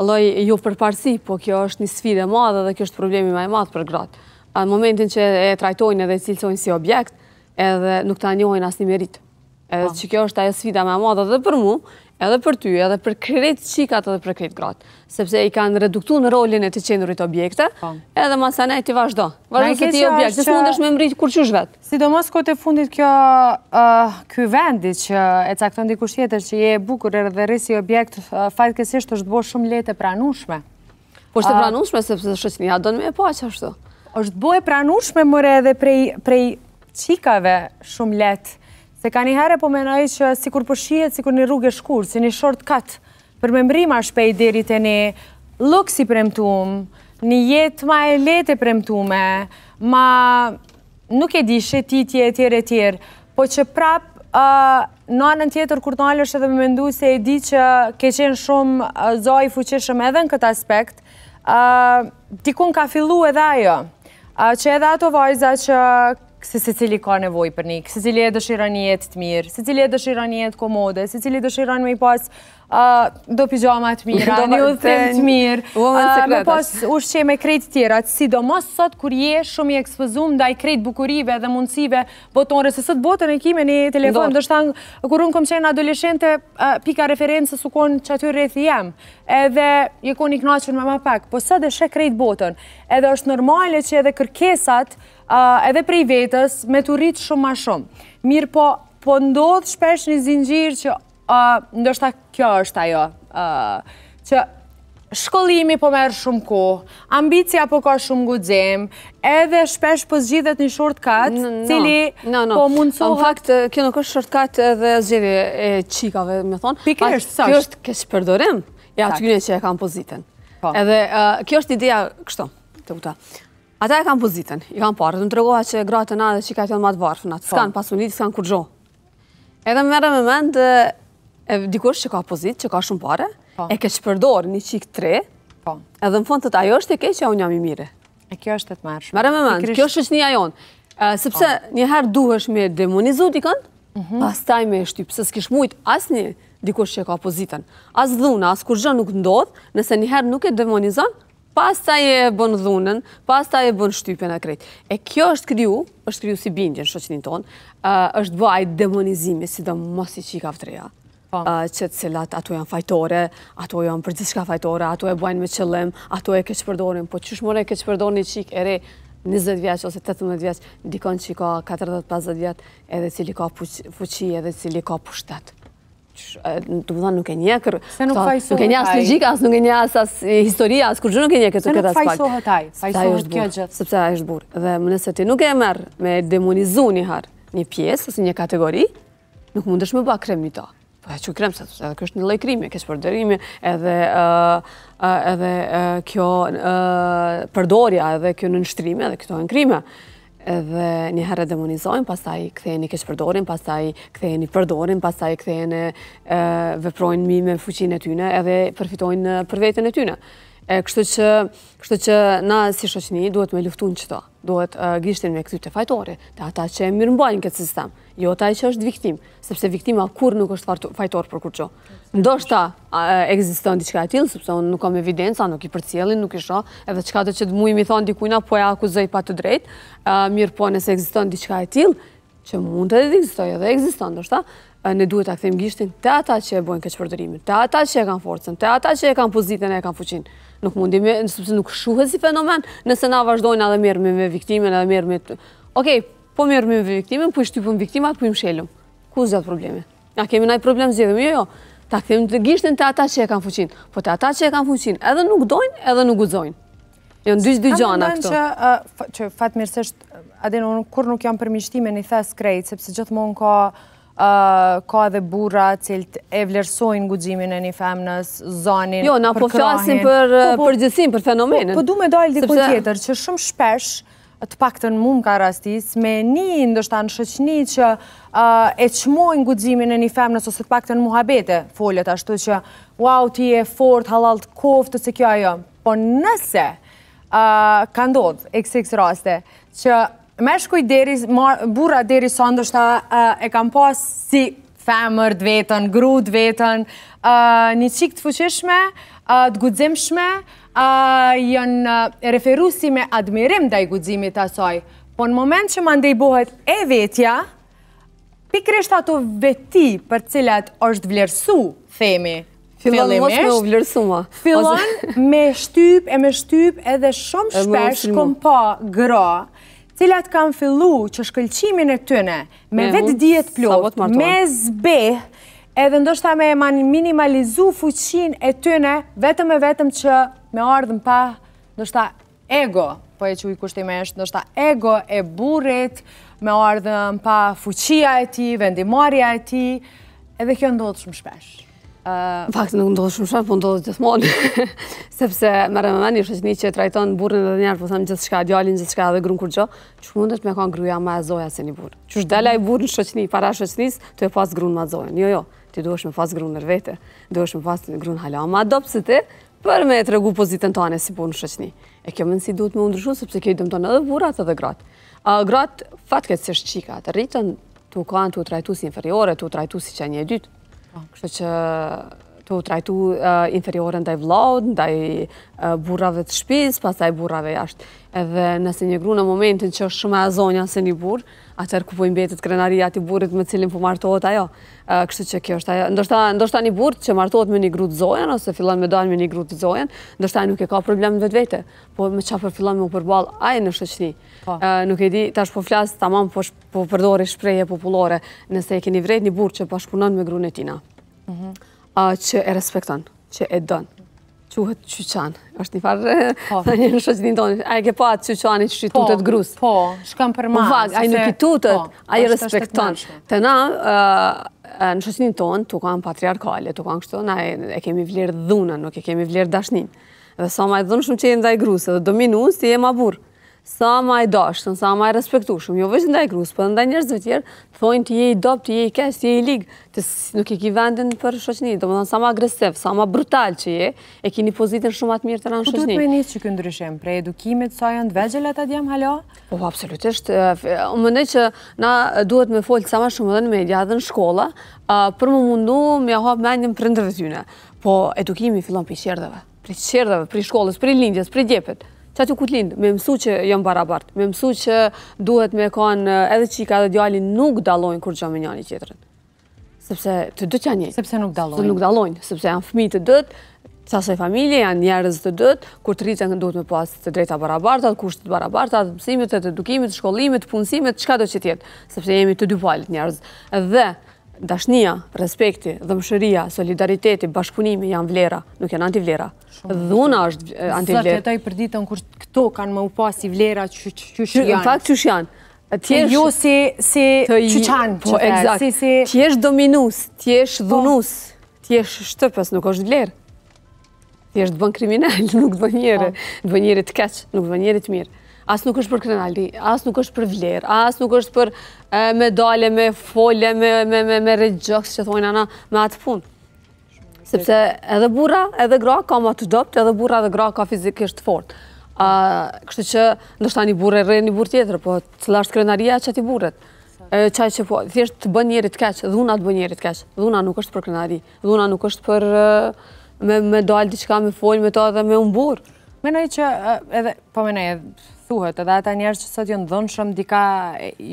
Speaker 2: loj ju për parësi, po kjo është një sfide madhe dhe kjo është problemi maj madhe për gratë. Në momentin që e trajtojnë edhe cilësojnë si objekt, edhe nuk të anjojnë asë një Edhe po. Që kjo është ajo sfida maj madhe dhe për mu, edhe për ty, edhe për kretë qikat edhe për kretë grot, sepse i kanë reduktu në rolin e të qendurit objekte, po. edhe masana e ti vazhdo. Vazhdo se ti objekte, se mund është me mëritë kur qush vetë.
Speaker 1: Sidomos kote fundit kjo kjo vendi që e cakton diku shjetër që je bukur e rëdhe rrisi objekt, fajtë është bo shumë lejtë e pranushme. Po është e pranushme,
Speaker 2: sepse shështë një adonë me e po aqashtu. është bo e pranushme, mëre
Speaker 1: edhe prej qikave shumë letë Se ka një herë po menaj që si kur përshjet, si kur një rrugë e shkurë, si një short cut, për me mbrima shpej dirit e një lukë si premtumë, një jetë ma e letë e premtume, ma nuk e di shetitje e tjere e tjere, po që prap në anën tjetër kur të alë është edhe me mendu se e di që ke qenë shumë zoj fuqishëm edhe në këtë aspekt, dikun ka fillu edhe ajo, që edhe ato vajza që kësi se cili ka nevoj për një, kësi cili e dëshira një jetë të mirë, se cili e dëshira një jetë komode, se cili dëshira një pas do pijama të mirë, <laughs> do një uthrim të mirë, me pas ushqe me krejt tjera, si do mos sot kur je shumë i ekspozum da i krejt bukurive dhe mundësive botonre, se sot botën e kime një telefon, do shtangë, kur unë kom qenë adolescente, pika referensës u konë që aty rreth i jem, edhe je konë i knaqën me ma pak, po sot dhe shë krejt botën, edhe është normale që edhe kërkesat, edhe prej vetës, me të rritë shumë ma shumë. Mirë po, po ndodhë shpesh një zingjirë që ndoshta kjo është ajo, që shkollimi po merë shumë ku, ambicia po ka shumë gudzim, edhe shpesh po zgjidhet një
Speaker 2: shortcut, cili po mundësohet... Në fakt, kjo nuk është shortcut edhe zgjidhje e qikave, me thonë. Pikërës, Kjo është kështë përdorim, e aty një që e kam pozitën. Po. Edhe kjo është ideja kështo, të buta. Ata e kam pozitën, i kam parë, dhe më tregoha që gratë e na dhe qikat e në matë po. varfën, atë s'kanë pasunit, s'kanë kur gjo. Edhe më me mendë, Dikur që ka pozit, që ka shumë pare, po. e ke shpërdor një qik tre, po. edhe në fond të të ajo është e ke që unë jam i mire. E kjo është të të mërshme. Mare me mëndë, kjo është një ajon. Sëpse po. një herë duhesh me demonizu dikën, mhm. pas taj me shtypë, pëse s'kish mujt as një dikur që ka pozitën. As dhuna, as kur nuk ndodhë, nëse një herë nuk e demonizon, pas taj e bën dhunën, pas taj e bën shtypën e krejtë. E kjo është kryu, është kryu si bindjën, shëqinin tonë, është bëaj demonizimi, si dhe mos i qikaftreja. Po. Ah, që të cilat ato janë fajtore, ato janë për gjithka fajtore, ato e bëjnë me qëllim, ato e keqë përdonin, po që mëre keqë përdonin një qik ere 20 vjeq ose 18 vjeq, dikon që i ka 40-50 vjeq, edhe cili ka fuqi, edhe cili ka pushtet. Të më dhe nuk e një kërë... Se nuk fajsohet taj? Nuk e një asë logika, asë nuk e një asë historia, asë kur gjë nuk e një këtë këtë aspekt. Se nuk fajsohet taj? Fajsohet kjo gjithë? Sëpse a është burë. Dhe më nëse ti nuk e merë me demonizu një harë një ose një kategori, nuk mundesh me ba krem një ta. Pa që krem, se edhe kështë një lejkrimi, kështë përderimi, edhe edhe kjo përdorja, edhe kjo nënështrimi, edhe këto nënkrimi. Edhe një herë demonizojnë, pasaj këthejnë i kështë përdorin, pasaj këthejnë i përdorin, pasaj këthejnë veprojnë mi me fuqinë e tyne, edhe përfitojnë për vetën e tyne. Kështë që na si shoqni duhet me luftun qëto, duhet gishtin me këty të fajtori, të ata që mirëmbajnë këtë sistem jo taj që është viktim, sepse viktima kur nuk është fajtor për kur që. Ndo është ta egziston diqka e tjilë, sepse unë nuk kam evidenca, nuk i për cilin, nuk i shro, edhe qka të që të mujmë i thonë dikujna, po e akuzoj pa të drejt, mirë po nëse egziston diqka e tjilë, që mund të edhe egzistoj edhe egziston, ndo është ta, ne duhet të akthejmë gishtin të ata që e bojnë këqëpërdërimin, të ata që e kanë forcen, të ata që e kanë pozitën e kanë fuqin. Nuk mundi mundime, nuk shuhet si fenomen, nëse na vazhdojnë edhe mirë me viktimin, edhe mirë me... Okej, po mërë me më viktimin, po i shtypëm viktimat, po i më shelëm. Ku zëtë problemi? A kemi nëjë problem zhjithëm, jo jo. Ta këthim të gishtin të ata që e kanë fuqin. Po të ata që e kanë fuqin, edhe nuk dojnë, edhe nuk gudzojnë. Jo në dyqë dy gjana këto. A
Speaker 1: në që fatë mirësësht, adinu, kur nuk jam përmishtime në i thasë krejtë, sepse gjithë mund ka ka dhe burra cilët e vlerësojnë gudzimin e një femnës, zonin, përkërahin. Jo, na po fjasim për po, po. gjithësim, për fenomenin. Po, po du me dojnë dikot tjetër, që shumë shpesh, të pak të në mund ka rastis, me një ndështë anë shëqni që e qmojnë gudzimin e një femë ose të pak të në muhabete, folet ashtu që, wow, ti e fort, halal të koftë, se kjo ajo. Po nëse, ka ndodhë, e kësë raste, që me shkuj deri, bura deri së ndështë e kam pas si femër dë vetën, gru dë vetën, një qik të fuqishme, të gudzimshme, të gudzimshme, janë referu si me admirim dhe i gudzimit asaj. Po në moment që më ndejbohet e vetja, pikrisht ato veti për cilat është vlerësu, themi, fillon me shtyp e me shtyp edhe shumë shpesh kom pa gra cilat kam fillu që shkëllqimin e tëne me vetë djet plot me zbe edhe ndoshta me minimalizu fuqin e tëne vetëm e vetëm që me ardhën pa nështa ego, po e që i kushtimesht, nështa ego e burit, me ardhën pa fuqia e ti, vendimarja e ti, edhe kjo ndodhë
Speaker 2: shumë shpesh. Në faktë nuk ndodhë shumë shpesh, po ndodhë gjithmonë, <laughs> sepse më me me një shëqni që trajton burin dhe njerë, po thamë gjithë shka djallin, gjithë shka dhe grunë kur gjo, që mundet me kanë gruja ma e zoja se një burë. Që është delaj burë në shëqëni, para shëqnis, të e pas grunë ma zojën. Jo, jo, ti duhesh me pas grunë nër duhesh me pas grunë halama, adopt si ti, për me të regu pozitën të anë e si punë shëqni. E kjo mënë si duhet me undrëshu, sëpse kjo i dëmëton edhe burat edhe gratë. Gratë, fatke të sështë qika, të rritën, të u kanë të u trajtu si inferiore, të u trajtu si që një dytë. Po, Kështë që të u trajtu inferiore ndaj vlaud, ndaj burave të shpiz, pasaj burave jashtë. Edhe nëse një gru në momentin që është shumë e zonja se një burë, atër ku po imbetit krenaria ati burit me cilin po martohet ajo. Kështu që kjo është ajo. Ndështë ta një burit që martohet me një grutë zojen, ose fillon me dojnë me një grutë zojen, ndështë ta nuk e ka problem në vetë vete, po me qa për po fillon me u përbal aje në shëqni. Po. Nuk e di, tash po flasë, ta mam po, po përdori shpreje populore, nëse e keni vrejt një burit që pashpunon me grunet tina, mhm. që e respekton, që e donë quhet qyçan. është një farë, po. <laughs> një në shëqëtin tonë, a e ke po atë qyçani që shqitutet po, grusë? Po, shkam për ma. A i në pitutet, a i respekton. Të na, në shëqëtin tonë, tu kam patriarkale, tu kam kështu, na e kemi vlerë dhunën, nuk e kemi vlerë dashnin. Dhe sa ma e dhunë shumë që e ndaj grusë, dhe dominu, si e ma burë sa ma i dashtën, sa ma i respektushëm, jo vështë ndaj grusë, për ndaj njerëzve tjerë, të thonjë të je i dopë, të je i kesë, të je i ligë, të nuk e ki vendin për shoqni, do më thonë sa ma agresiv, sa ma brutal që je, e ki një pozitin shumë atë mirë të ranë shoqni. Po të të përnisë që këndryshem, prej edukimit, sa janë dvegjela të djemë halo? Po, absolutisht, më ndaj që na duhet me folë sa ma shumë dhe në media dhe në shkolla, për më me ahop me njëm Po, edukimi fillon për i qerdëve, për i qerdëve, për i shkollës, për i lindjes, për i djepet që aty ku të lindë, me mësu që jëmë barabart, me mësu që duhet me kanë edhe qika edhe djali nuk dalojnë kur gjëmë njani qitërën. Sëpse të dëtë janë njëjtë. Sëpse nuk dalojnë. Sëpse nuk dalojnë, sëpse janë fmi të dëtë, qasaj familje, janë njerës të dëtë, kur të rritën duhet me pasë të drejta barabartat, kushtet barabartat, mësimit, të edukimit, shkollimit, punësimit, qka do që tjetë, sëpse jemi të dy palit njerës. Dhe, dashnia, respekti, dhëmëshëria, solidariteti, bashkëpunimi janë vlera, nuk janë antivlera. Dhuna është eh, antivlera. Zatë jetaj
Speaker 1: për ditën kur këto kanë më upa si vlera qësh janë. Në fakt
Speaker 2: qësh janë. Jo si
Speaker 1: janë. Po, exakt.
Speaker 2: Ti esh dominus, ti esh po. dhunus, ti esh shtëpës, nuk është vlerë. Ti esh të bën kriminal, <laughs> nuk të bën njëre. Po. Të bën njëre të keqë, nuk të bën njëre të mirë as nuk është për krenaldi, as nuk është për vlerë, as nuk është për medale, me folje, me regjoks, që thonjë anë, me atë punë. Sepse edhe bura, edhe gra, ka ma të dopt, edhe bura dhe gra ka fizikisht fort. Kështë që nështë ta një burë e rrejnë një burë tjetër, po të lashtë krenaria që ti burët. Qaj që po, thjeshtë të bën njerit keqë, dhuna të bën njerit keqë, dhuna nuk është për krenari, dhuna nuk është për me dalë diqka, me folj, me ta dhe me unë burë.
Speaker 1: Menoj që, edhe, po menoj, thuhet, edhe ata njerës që sot jënë dhënshëm, shumë, dika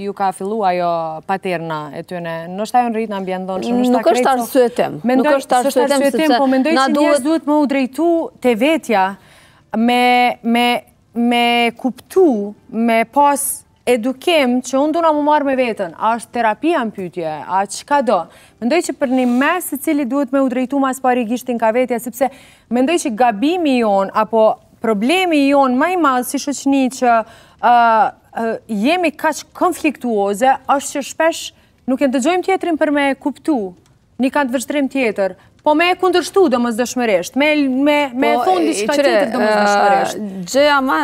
Speaker 1: ju ka fillu ajo paterna e të në, në shtaj në rritë në ambjën dhënë shumë, nuk është arsuetim po nuk është arsuetem, po mendoj që njerës duhet më udrejtu të vetja me kuptu, me pas edukim që unë duna më marrë me vetën, a është terapia në pytje, a që ka do, mendoj që për një mesë cili duhet me udrejtu mas pari gishtin ka vetja, sepse mendoj që gabimi jonë, apo problemi jonë maj malë si shëqni që jemi kaqë konfliktuose, është që shpesh nuk e në dëgjojmë tjetërin për me kuptu një kanë të
Speaker 2: tjetër, po me e kundërshtu dhe mësë dëshmëresht, me po, e thonë një tjetër dhe mësë dëshmëresht. Gjëja ma,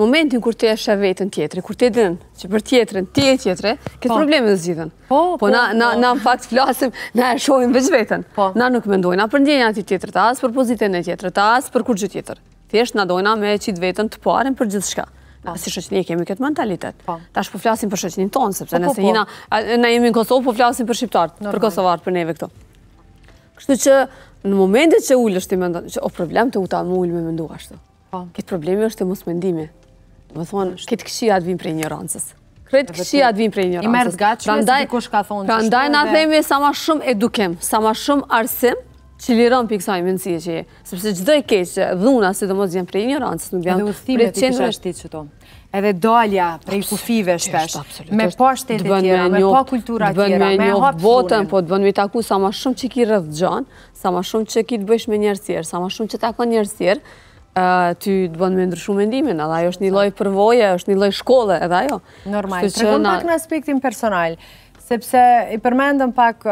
Speaker 2: momentin kur të e shë vetën tjetëri, kur të e dinë që për tjetërin, ti e këtë po. probleme dhe zhjithën. Po, po, na në fakt flasim, na e shohim veç vetën. Na nuk mendojnë, për ndjenja ti tjetërit, as për pozitën e tjetërit, as për kur gjë tjetër thjesht na dojna me qitë vetën të parën për gjithë shka. Po. Si shëqëni e kemi këtë mentalitet. Po. Tash po flasim për shëqëni tonë, sepse po, nëse jina, na jemi në Kosovë, po flasim për shqiptartë, për Kosovartë, për neve këto. Kështu që në momentet që ullë është të mendoj, që o problem të uta më ullë me mendoj ashtu. Këtë problemi është të mos mendimi. Më thonë, këtë këshia të vinë prej ignorancës. Kretë këshia të vinë prej njërancës. I mërë të gaqë,
Speaker 1: ka thonë themi
Speaker 2: sa shumë edukem, sa shumë arsim, që liron për kësaj mëndësie që je. Sëpse që i keqë, dhuna, si dhe mos gjenë prej një nuk bjanë prej qenë rështit që to. Edhe dalja prej kufive shpesh, po me po shtetit tjera, me po kultura tjera, me hapë shurën. Votën, po të bënë me taku sa ma shumë që ki rëdhë gjanë, sa ma shumë që ki të bëjsh me njerës tjerë, sa ma shumë që ta ka njerës tjerë, ty të bënë me ndryshu mendimin edhe ajo është një loj përvoje, është një loj shkolle, edhe ajo.
Speaker 1: Normal, të rëkom pak në
Speaker 2: aspektin personal, sepse i përmendëm pak,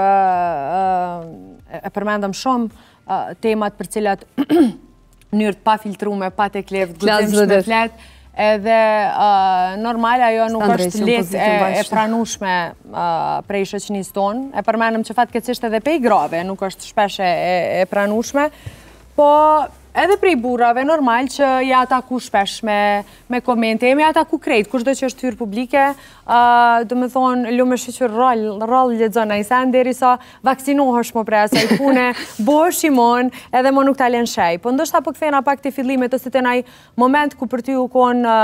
Speaker 1: e përmendëm shumë temat për cilat <clears throat> njërët pa filtrume, pa të klevë, gëtëm shë fletë, edhe normal ajo nuk është let e pranushme prej shëqinis ton e përmenëm që fatke cishtë edhe pej grave nuk është shpeshe e pranushme po edhe prej burave, normal që ja ata ku shpesh me komente, e ata ku krejt, kush dhe që është tyrë publike, dhe me thonë, lume shë që rallë lëtë zonë a i sen, deri sa vakcinohësh më prea, sa i pune, <laughs> bosh i monë, edhe më nuk talen shaj. Po ndështë ta po këthena pak të fillimet, të si të naj moment ku për ty u konë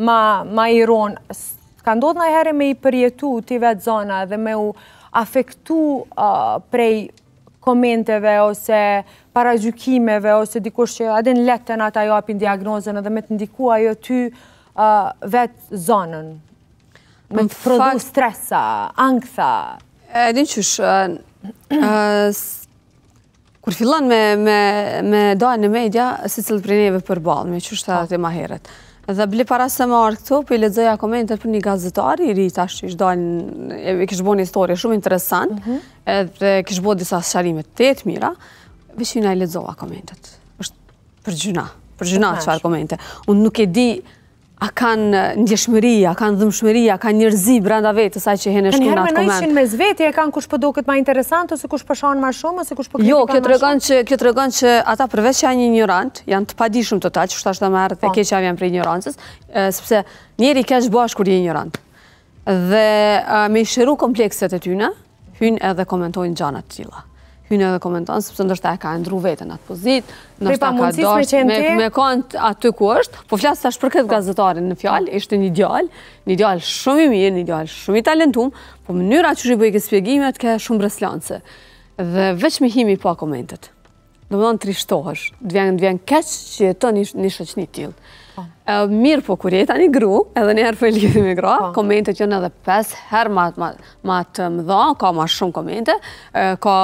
Speaker 1: ma i ronë, ka ndodhë në herë me i përjetu të vetë zona dhe me u afektu prej, komenteve ose parazykimeve, ose dikush që adin letën ata jo apin diagnozën edhe me të ndikua jo ty vetë zonën? Me të produsë
Speaker 2: stresa, angtha? E, din qësh, kur fillon me dojnë në media, si cilë për neve për balë, me qështë të po. të maherët. Dhe ble para se më arë këto, po për i ledzëja komentër për një gazetari, i rritë ashtë që ishtë dojnë, e kishë bo një historie shumë interesantë, mhm. edhe kishë bo disa sharimet të të mira, Vishina i ledzova komentet. është për gjuna. Për gjuna të farë komente. Unë nuk e di a kanë ndjeshmëria, a kanë dhëmshmëria, a kanë njërzi branda vetë, saj që jene shkunat komente. Kënë herë me nëjshin
Speaker 1: me zveti, e kanë kush përdo këtë ma interesant, ose kush përshonë po ma shumë, ose kush përkriti po ka jo, ma shumë?
Speaker 2: Jo, kjo të regon që ata përveç që janë një njërantë, janë të padi shumë total, që shtashtë të marrë dhe po. keqë avjan për njërantës, sepse njeri ka që bashkë kur je njërantë. Dhe me i shëru komplekset e tyne, hynë edhe komentojnë gjanat të tila hyn edhe komenton, sepse ndoshta e ka ndru vetën atë pozitë, ndoshta ka dashë me me kont aty ku është. Po flas tash për këtë gazetarin në fjalë, ishte një djalë, një djalë shumë i mirë, një djalë shumë i talentuar, po mënyra që i bëjke këto shpjegime ka shumë brëslancë. Dhe veç me himi pa po komentet. Domethënë trishtohesh, të vjen të vjen keqë që jeton në një shoqëni t'jilë. Po. Mirë po, kur jetë anë i gru, edhe një herë për lidhë me gra, po. komente që në edhe 5 herë ma të më dha, ka ma shumë komente, ka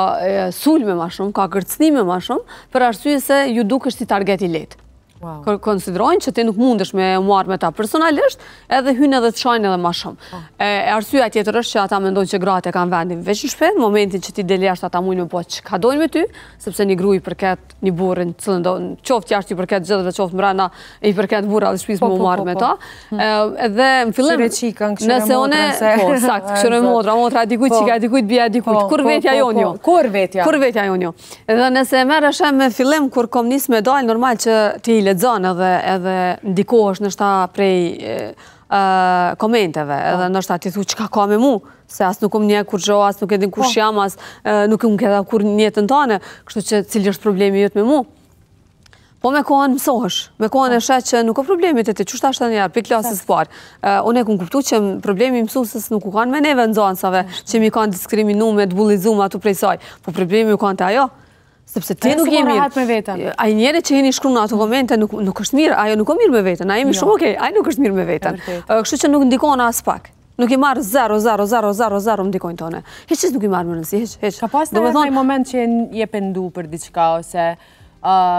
Speaker 2: sulme ma shumë, ka kërcnime ma shumë, për arsye se ju duke është i target i letë. Kërë konsiderojnë që ti nuk mundesh me muar me ta personalisht, edhe hynë edhe të shajnë edhe ma shumë. Oh. E, e arsua tjetër është që ata mendojnë që gratë e kanë vendin veç në shpet, në momentin që ti delesht ata mujnë me po që ka dojnë me ty, sepse një i përket një burin, cëllën do qoftë jashtë i përket gjithë dhe qoftë mrena i përket bura dhe shpisë po, me u po, po, me ta. Hm. edhe në fillim, kërë qikë, në nëse po, sakt, këshërë <laughs> e modra, modra dikujt, qika dikujt, dikujt, jo? kur vetja jo? Kur jo? Edhe nëse me fillim, kur me normal që ti ledzon edhe edhe ndiko është nështa prej komenteve po. edhe nështa ti thu që ka ka me mu se as nuk um nje kur gjo, as nuk edhin kur shjam po. as nuk um keda kur një të në tane kështu që cilë është problemi jëtë me mu Po me kohën mësosh, me kohën e po. shë që nuk o problemit e të qështë të njerë, për klasës parë, unë e ku kuptu që problemi mësusës nuk u kanë me neve në zonësave, që mi kanë diskriminu me të bulizu ma prej saj po problemi u kanë të ajo, Sepse ti nuk jemi rahat me veten. Ai njerëzit që jeni shkruar ato komente nuk nuk është mirë, ajo nuk është mirë me veten. Ai jemi jo. shumë okay, ai nuk është mirë me veten. Kështu që nuk ndikon as pak. Nuk i marr 0 0 0 0 0 tonë. Hiç çështë nuk i marrën si, hiç. Do të thonë ai moment që
Speaker 1: i jepën du për diçka ose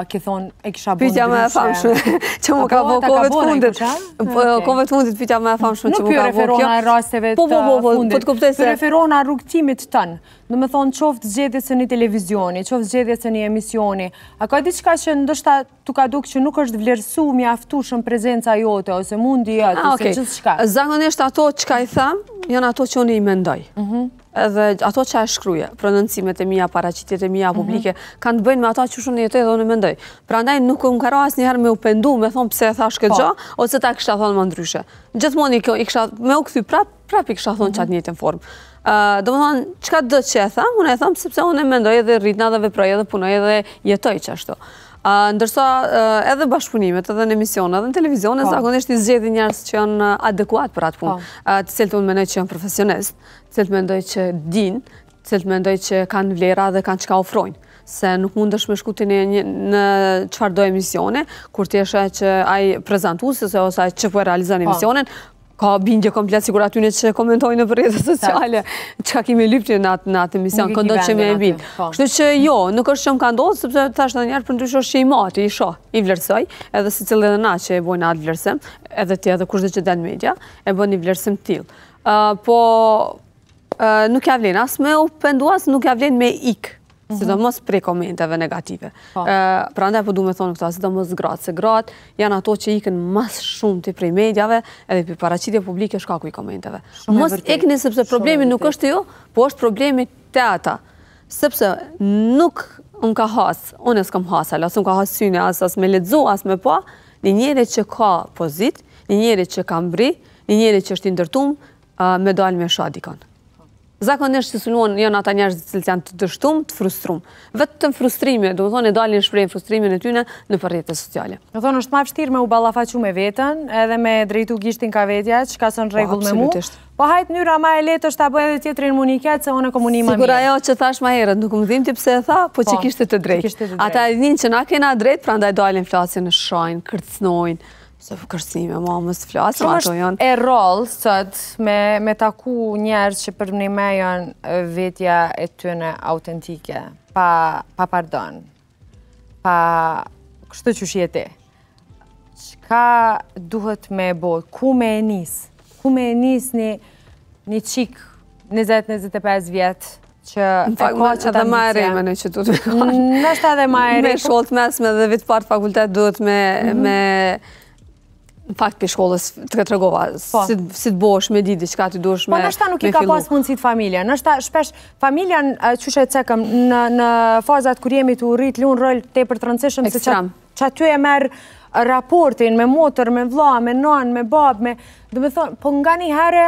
Speaker 2: ke thonë e kisha bënë Pyqja me e famë shumë <laughs> që më ka po, bo kove po, të fundit
Speaker 1: Kove po, të fundit pyqja me e famë shumë që më ka bo kjo Nuk ju referona e rasteve të fundit Po, Për referona rrugëtimit të tënë Në me thonë qoftë gjedhjes e një televizioni Qoftë gjedhjes e një emisioni A ka di qka që ndështa të ka duk që nuk
Speaker 2: është vlerësu Mi aftu shumë prezenca jote Ose mundi jetë ah, Zangonisht ato qka i thamë Janë ato që unë i mendoj mhm edhe ato që e shkruje, prononcimet e mija, paracitjet mhm. e mija publike, kanë të bëjnë me ata që shumë e jetoj dhe unë mendoj. Pra ndaj nuk më karo asë njëherë me u pendu, me thonë pse e thash këtë po. gjo, ose ta kështë a thonë më ndryshe. Gjithmoni me u këthy prap, prap i kështë a thonë qatë mhm. njëtën formë. Do më thonë, qëka dhe që e thamë, unë e thamë sepse unë e mendoj edhe rritna dhe veproj edhe punoj edhe jetoj që ashtu ndërso edhe bashkëpunimet edhe në emisionet edhe në televizionet po. zakonisht këndisht i zgjedi njërës që janë adekuat për atë punë, po. të cilë të unë menoj që janë profesionist, të cilë të mendoj që din, të cilë të mendoj që kanë vlera dhe kanë që ka ofrojnë se nuk mund është me shkuti në qëfar do emisione, kur tjeshe që ai prezentu, ose se që po e realizan po. emisionen, ka bindje komplet, sigur aty një që ne komentojnë në përrejtë sociale, që ka kemi lypti në atë në këndo që me e bindë. Po. Kështu që jo, nuk është që më ka ndodhë, sëpse të ashtë në njerë për ndryshosht që i mati, i sho, i vlerësoj, edhe si cilë dhe na që e bojnë atë vlerësim, edhe ti edhe kushtë dhe që denë media, e bojnë i vlerësim t'il. Po, nuk ja vlenë, asë me u pëndu, asë nuk ja me ikë. Mhm. si do prej komenteve negative. Po. Pra ndaj po du me thonë këta, si do mos gratë, se gratë janë ato që ikën mas shumë të prej medjave edhe për paracitje publike është ka komenteve. Mos ikni sepse problemi nuk është jo, po është problemi të ata. Sepse nuk unë ka hasë, unë e s'kom hasë, alas unë ka hasë syne, asas me ledzu, as me pa, një njëri që ka pozit, një njëri që ka mbri, një njëri që është indërtum, me dalë me shadikonë zakonisht që sulmon janë ata njerëz që janë të dështum, të frustruar. Vetëm frustrimi, do të thonë, dalin shprehin frustrimin e tyre në rrjetet sociale.
Speaker 1: Do thonë është më vështirë me u ballafaqu me veten, edhe me drejtu gishtin ka vetja, çka son po, rregull me mua.
Speaker 2: Po hajt mënyra më e lehtë është ta bëj edhe tjetrin munikat se unë komunim më. Sigur ajo që thash më herët, nuk më dhimbti pse e tha, po që po, kishte të drejtë. Ata e dinin që na kena drejt, prandaj dalin flasin në shajn, kërcnojnë. Se për kërësime, ma më së flasë, ma të janë. E rolë, sëtë,
Speaker 1: me, taku njerës që për një me janë vetja e të autentike, pa, pardon, pa kështë të që shjeti. Qëka duhet me e bojë? Ku me e nisë? Ku me e nisë një, një qikë në zetë në zetë e ma e që në fakt më që të marrë më në
Speaker 2: institut. Nëse edhe më erë, më shoqëtmes me vetë part fakultet duhet me mhm fakt për shkollës të këtë regova, po. si të bosh me didi, që ka të dush po, me fillu. Po, nështëta nuk i ka pas
Speaker 1: mundësit familja, nështëta shpesh familja në që të cekëm në fazat kër jemi të rritë lunë rëll të e për transition, se që aty e merë raportin me motër, me vla, me non, me bab, me... Dhe me thonë, po nga një herë,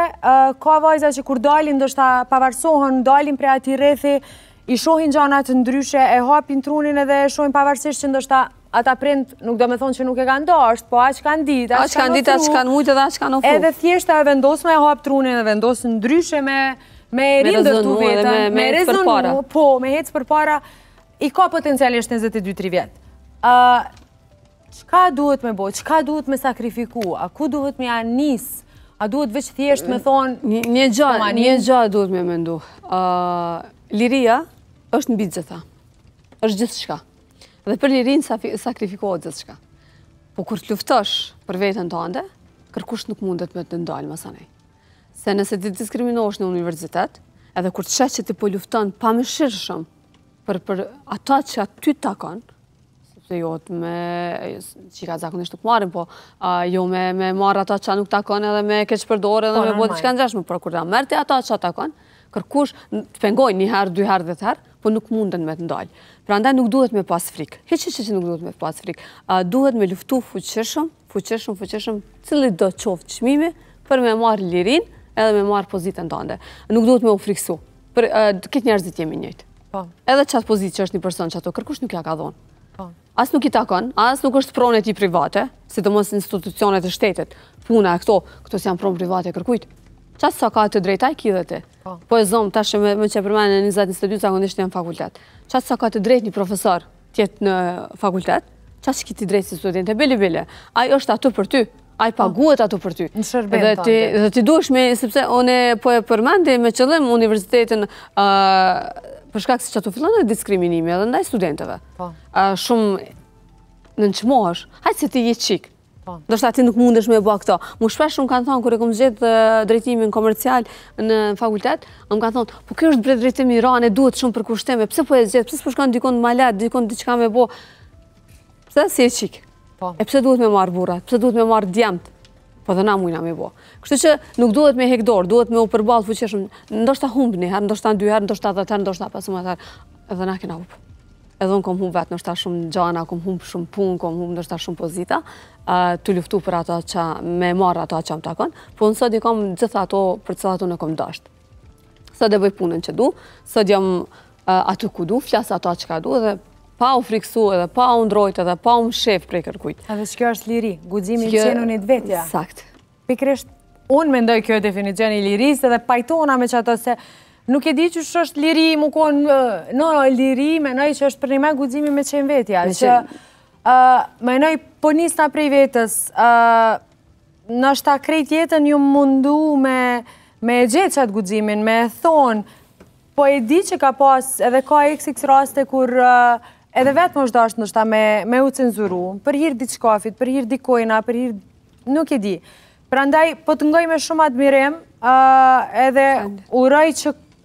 Speaker 1: ka vajza që kur dalin, ndështëta pavarsohën, dalin për ati rethi, i shohin gjanat ndryshe, e hapin trunin edhe e shohin pavarësisht që ndoshta ata prind nuk do me thonë që nuk e kanë dorsht, po aqë kanë dit, aqë kanë ditë, aqë kanë mujtë dhe aqë kanë ofru. Edhe thjeshta e vendosë me e hap trunin edhe vendosë ndryshe me me rindër të vetën, me rezonu, po, me hecë për para, i ka potencialisht 22-3 vjetë. Qka duhet me bo, qka duhet me sakrifiku, a ku duhet me anis a duhet veç thjesht me
Speaker 2: thonë... Një gjatë, një gjatë duhet me mendu. Liria, është në bitë gjitha. është gjithë shka. Dhe për lirinë sakrifikohet gjithë shka. Po kur të luftësh për vetën të ande, kërkush nuk mundet me të ndalë më sanej. Se nëse ti diskriminohesh në universitet, edhe kur të shetë që ti po luftën pa më shirë shumë për, për ata që aty të takon, se jo të me, që ka zakonisht të këmarin, po jo me, me marrë ato që nuk takon edhe me keqë përdore edhe po, me bodi që kanë gjashme, për kur da mërti ato që takon, kërkush të pengoj një herë, dy herë dhe të herë, po nuk munden me të ndalë. Pra ndaj nuk duhet me pas frikë. Heqë që që nuk duhet me pas frikë. Duhet me luftu fuqëshëm, fuqëshëm, fuqëshëm, cili do qoftë qmimi për me marë lirin edhe me marë pozitën të ndë. Nuk duhet me u frikësu. Këtë njerëzit jemi njëjtë. Po. Edhe qatë pozitë që është një person që ato kërkush nuk ja ka dhonë. Po. As nuk i takon, as nuk është prone ti private, si të mos institucionet e shtetet, puna e këto, këto si janë pronë private kërkujt, Qatë sa ka të drejta i kjithet e? Po. po e zonë, ta me që përmenë në 22 të akundisht një në fakultet. Qatë sa ka të drejt një profesor tjetë në fakultet? Qatë që të drejt si student e bili bili? është ato për ty, ajë po. paguet ato për ty. Në shërbejnë të ande. Dhe ti duesh me, sepse one po e përmenë dhe me qëllëm universitetin përshkak si që të fillon dhe diskriminimi edhe ndaj studentëve. Po. Shumë në në qmosh, hajtë se ti je qikë, Po. Do shta ti nuk mundesh me bua këto. Mu shpesh unë kanë thonë, kër e kom zhjetë drejtimin komercial në fakultet, unë kanë thonë, po kjo është bre drejtimi i duhet shumë për kushteme, pëse po e zhjetë, pëse po shkanë dikon në malet, dikon në diqka me bo, pëse si e qikë, po. e pëse duhet me marë burat, pëse duhet me marë djemët, po dhe na mujna me bo. Kështu që nuk duhet me hekdor, duhet me u përbalë fuqeshëm, ndoshta humbë një herë, ndoshta në dy herë, ndoshta dhe të herë, ndoshta pasë më të herë, edhe na kena upë edhe unë kom hum vetë nështëta shumë gjana, kom hum shumë punë, kom hum nështëta shumë pozita, të luftu për ato që me marrë ato që më të akonë, po në i kom gjitha ato për cëllë ato në kom dashtë. Sëtë dhe bëj punën që du, dhe jam atë ku du, flasë ato që ka du, dhe pa u friksu, dhe pa u ndrojtë, dhe pa u më shefë prej kërkujtë. A dhe
Speaker 1: shkjo është liri, guzimi në një vetja. Sakt.
Speaker 2: Pikrisht, unë mendoj kjo definicion
Speaker 1: i lirisë, dhe pajtona me që ato se Nuk e di që është liri, më konë, no, liri, menoj që është për një me guzimi me qenë vetja. Menoj, po njësta prej vetës, në është ta krejt jetën ju mundu me e gjithë qatë guzimin, me e thonë, po e di që ka pas edhe ka xx raste kur edhe vetë më është dashtë nështëta me u cenzuru, për hirë di qkafit, për hirë di kojna, për hirë, nuk e di. Pra ndaj, po të ngoj me shumë admirim, edhe uroj që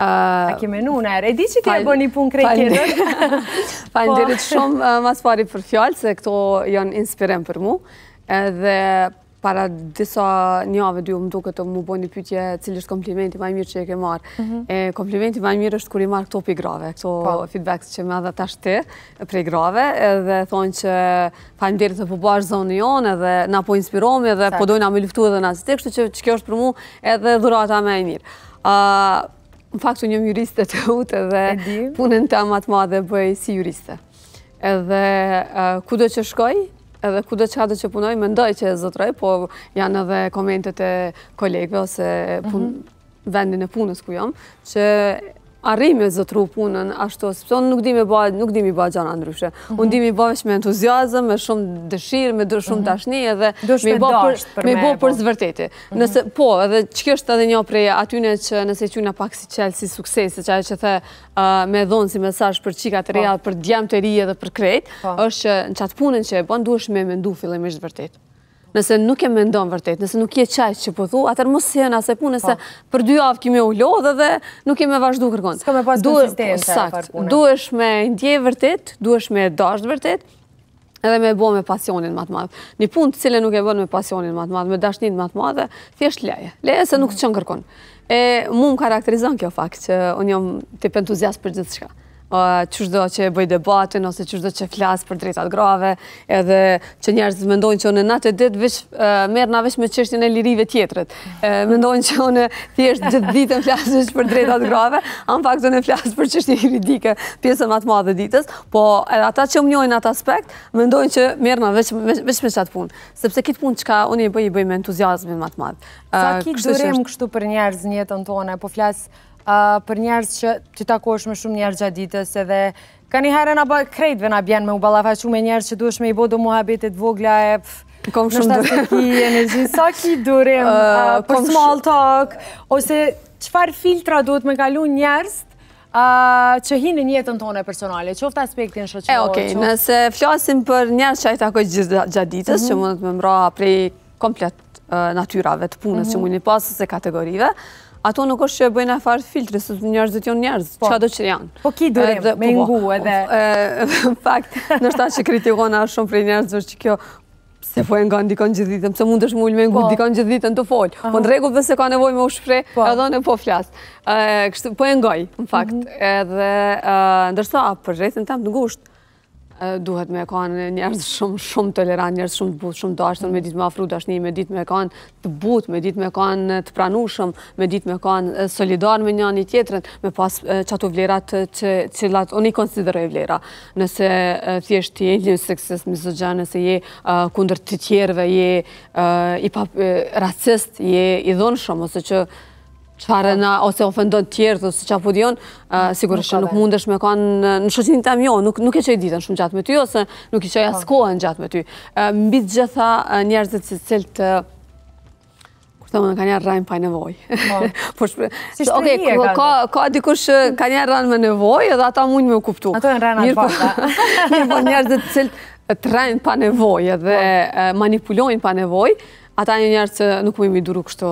Speaker 2: A ke menu në erë, e di që ti e bo një pun krej kjerë?
Speaker 1: Pa shumë
Speaker 2: mas pari për fjallë, se këto janë inspirem për mu, edhe para disa njave dy u mdu të mu bo një pytje cilisht komplimenti më i mirë që e ke marë. Mhm. Komplimenti më i mirë është kër i marë këto për i grave, këto po. feedbacks që me dhe tash ti për i grave, dhe thonë që pa deri të po bashkë zonë jonë, edhe na po inspiromi, edhe po dojna me luftu edhe nazitik, shtë që kjo është për mu edhe dhurata me mirë. Në faktu një juriste të utë dhe punën të amat madhe bëj si juriste. Edhe ku do që shkoj, edhe ku do që hadë që punoj, më ndoj që e zëtëroj, po janë edhe komentet e kolegëve ose mhm. vendin e punës ku jam, që arrimi e zëtru punën, ashtu, sëpëto nuk di ba, nuk di mi ba gjana ndryshe. Unë di mhm. mi ba me entuziazëm, me shumë dëshirë, me dërë shumë mhm. tashni, edhe me bo për zëvërteti. Mhm. Nëse, po, edhe që kështë edhe një prej atyne që nëse që në pak si qelë si sukses, se që ajo që the me dhonë si mesaj për qikat e reja, po. për djemë të rije dhe për krejt, po. është që në qatë punën që e bo, në duesh me mendu fillemi zëvërtetë nëse nuk e mendon vërtet, nëse nuk je qaj që po thu, atër mos se në asaj punë, nëse po. për dy avë kime u lodhe dhe nuk kime vazhdu kërkon. Ska me pas konsistente për punë. Duesh me ndje vërtet, duesh me dashtë vërtet, edhe me bo me pasionin matë madhe. Një punë të cilë nuk e bën me pasionin matë madhe, me dashtinit matë madhe, thjesht leje. Leje se nuk të qënë kërkon. E mu më karakterizon kjo fakt që unë jam të për entuziasë për gjithë shka qështdo që bëj debatin ose qështdo që flasë për drejtat grave edhe që njerëzit mendojnë që në në e ditë merë në vish me qështjën e lirive tjetërët mendojnë që në thjeshtë gjithë ditë në flasë për drejtat grave anë pak të në flasë për qështjën e juridike pjesën matë madhe ditës po edhe ata që më njojnë atë aspekt mendojnë që merë në vish me qatë punë sepse kitë punë që ka unë i bëj i bëj me entuziasme matë madhe Sa ki të
Speaker 1: kështu për njerëz njëtë, tonë, po flasë për njerës që të takosh me shumë njerë gjaditës edhe ka një herën apo kretëve nga bjen me u balafashu me njerës që duesh me i bodo muhabitit vogla e pfff Kom shumë dure. Nështë ki energjin, sa ki durim, <laughs> për small talk, ose qëfar filtra duhet me kalu njerës që hinë tonë e personale, që ofta aspektin shëqëmorë? E, okej, nëse
Speaker 2: flasim për njerës që ajta kojtë gjaditës, mhm. që mundet me mra prej komplet natyrave të punës që mhm. mundi pasës e kategorive, ato nuk është që bëjnë farë filtre, së njërë zëtion njërë, që ato që janë. Po. po ki durim, me po, po. ngu edhe. <laughs> Fakt, nështë ta që kritikon shumë prej njërë zërë që kjo, se po e nga ndikon gjithë ditëm, se mund është mullë me ngu ndikon gjithë ditën të folë, po në regullë dhe se ka nevoj me u shpre, edhe në po flasë. Po e ngoj, në fakt, mhm. edhe ndërsa për rejtën tam të ngushtë, duhet me kanë njerëz shumë shumë tolerant, njerëz shumë të butë, shumë të ashtën, me ditë me afru dashni, me ditë me kanë të butë, me ditë me kanë të pranushëm, me ditë me kanë solidar me njën i tjetërën, me pas qatu vlerat që cilat unë i konsideroj vlera. Nëse thjesht të e një seksist, mizogja, nëse je kunder të tjerëve, je i pap je i dhonë shumë, ose që qëfare na, ose ofendon tjertë, ose që apodion, sigurisht që nuk mundesh me ka në shëqinit e mjo, nuk e që i ditën shumë gjatë me ty, ose nuk i që i po. askohen gjatë me ty. Mbi të gjitha njerëzit se cilë të Këtë më në ka njerë rajnë pa nevoj. Po. <laughs> Po, Oke, ka dikush ka njerë rajnë me nevoj edhe ata mund me kuptu. Ato në rajnë atë pa. <laughs> Mirë po njerëzit dhe cilë të rajnë pa nevoj edhe manipulojnë pa nevoj, ata një njerë që nuk mu imi duru kështu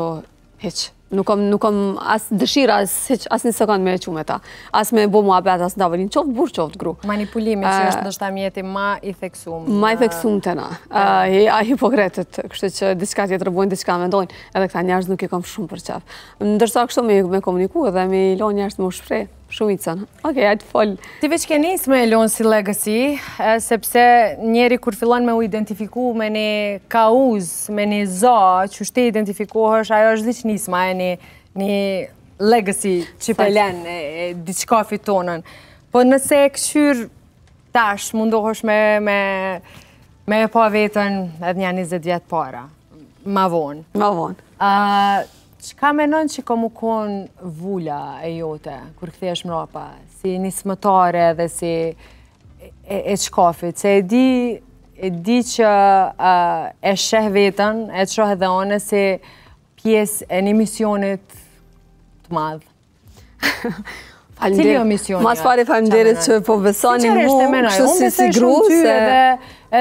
Speaker 2: heqë. Nuk kom asë dëshira, asë një sekund me e qume ta. Asë me bo mua bet, asë në davërin, qoftë burë, qoftë gru. Manipulimi që është ndoshta,
Speaker 1: mjeti ma i theksum. Ma i theksum të
Speaker 2: na. A hipokretët, kështë që diska tjetë rëbojnë, diska me ndojnë. Edhe këta njërës nuk i kom shumë për qafë. Ndërsa kështë me komunikua dhe me ilo njërës më shprejë. Shumicën. Okej, ajtë folë.
Speaker 1: Ti veç ke njësë me Elon si legacy,
Speaker 2: sepse njeri kur fillon me u identifiku
Speaker 1: me një kauz, me një za, që shte identifikohësh, ajo është dhëqë njësë ma e një legacy që pelen, e diqka fitonën. Po nëse e këshyrë tash, mundohësh me me e pa vetën edhe një 20 vjetë para. Ma vonë. Ma vonë. Që ka menon që ka më kon vula e jote, kur këthej është mrapa, si një smëtare dhe si e qkafit, që e di e di që e sheh vetën, e të shohet dhe anë, si pjesë e një misionit të madhë. <laughs> Cili o jo misionit? Masë pari fanderit që
Speaker 2: po besoni mu, kështu si si gruse.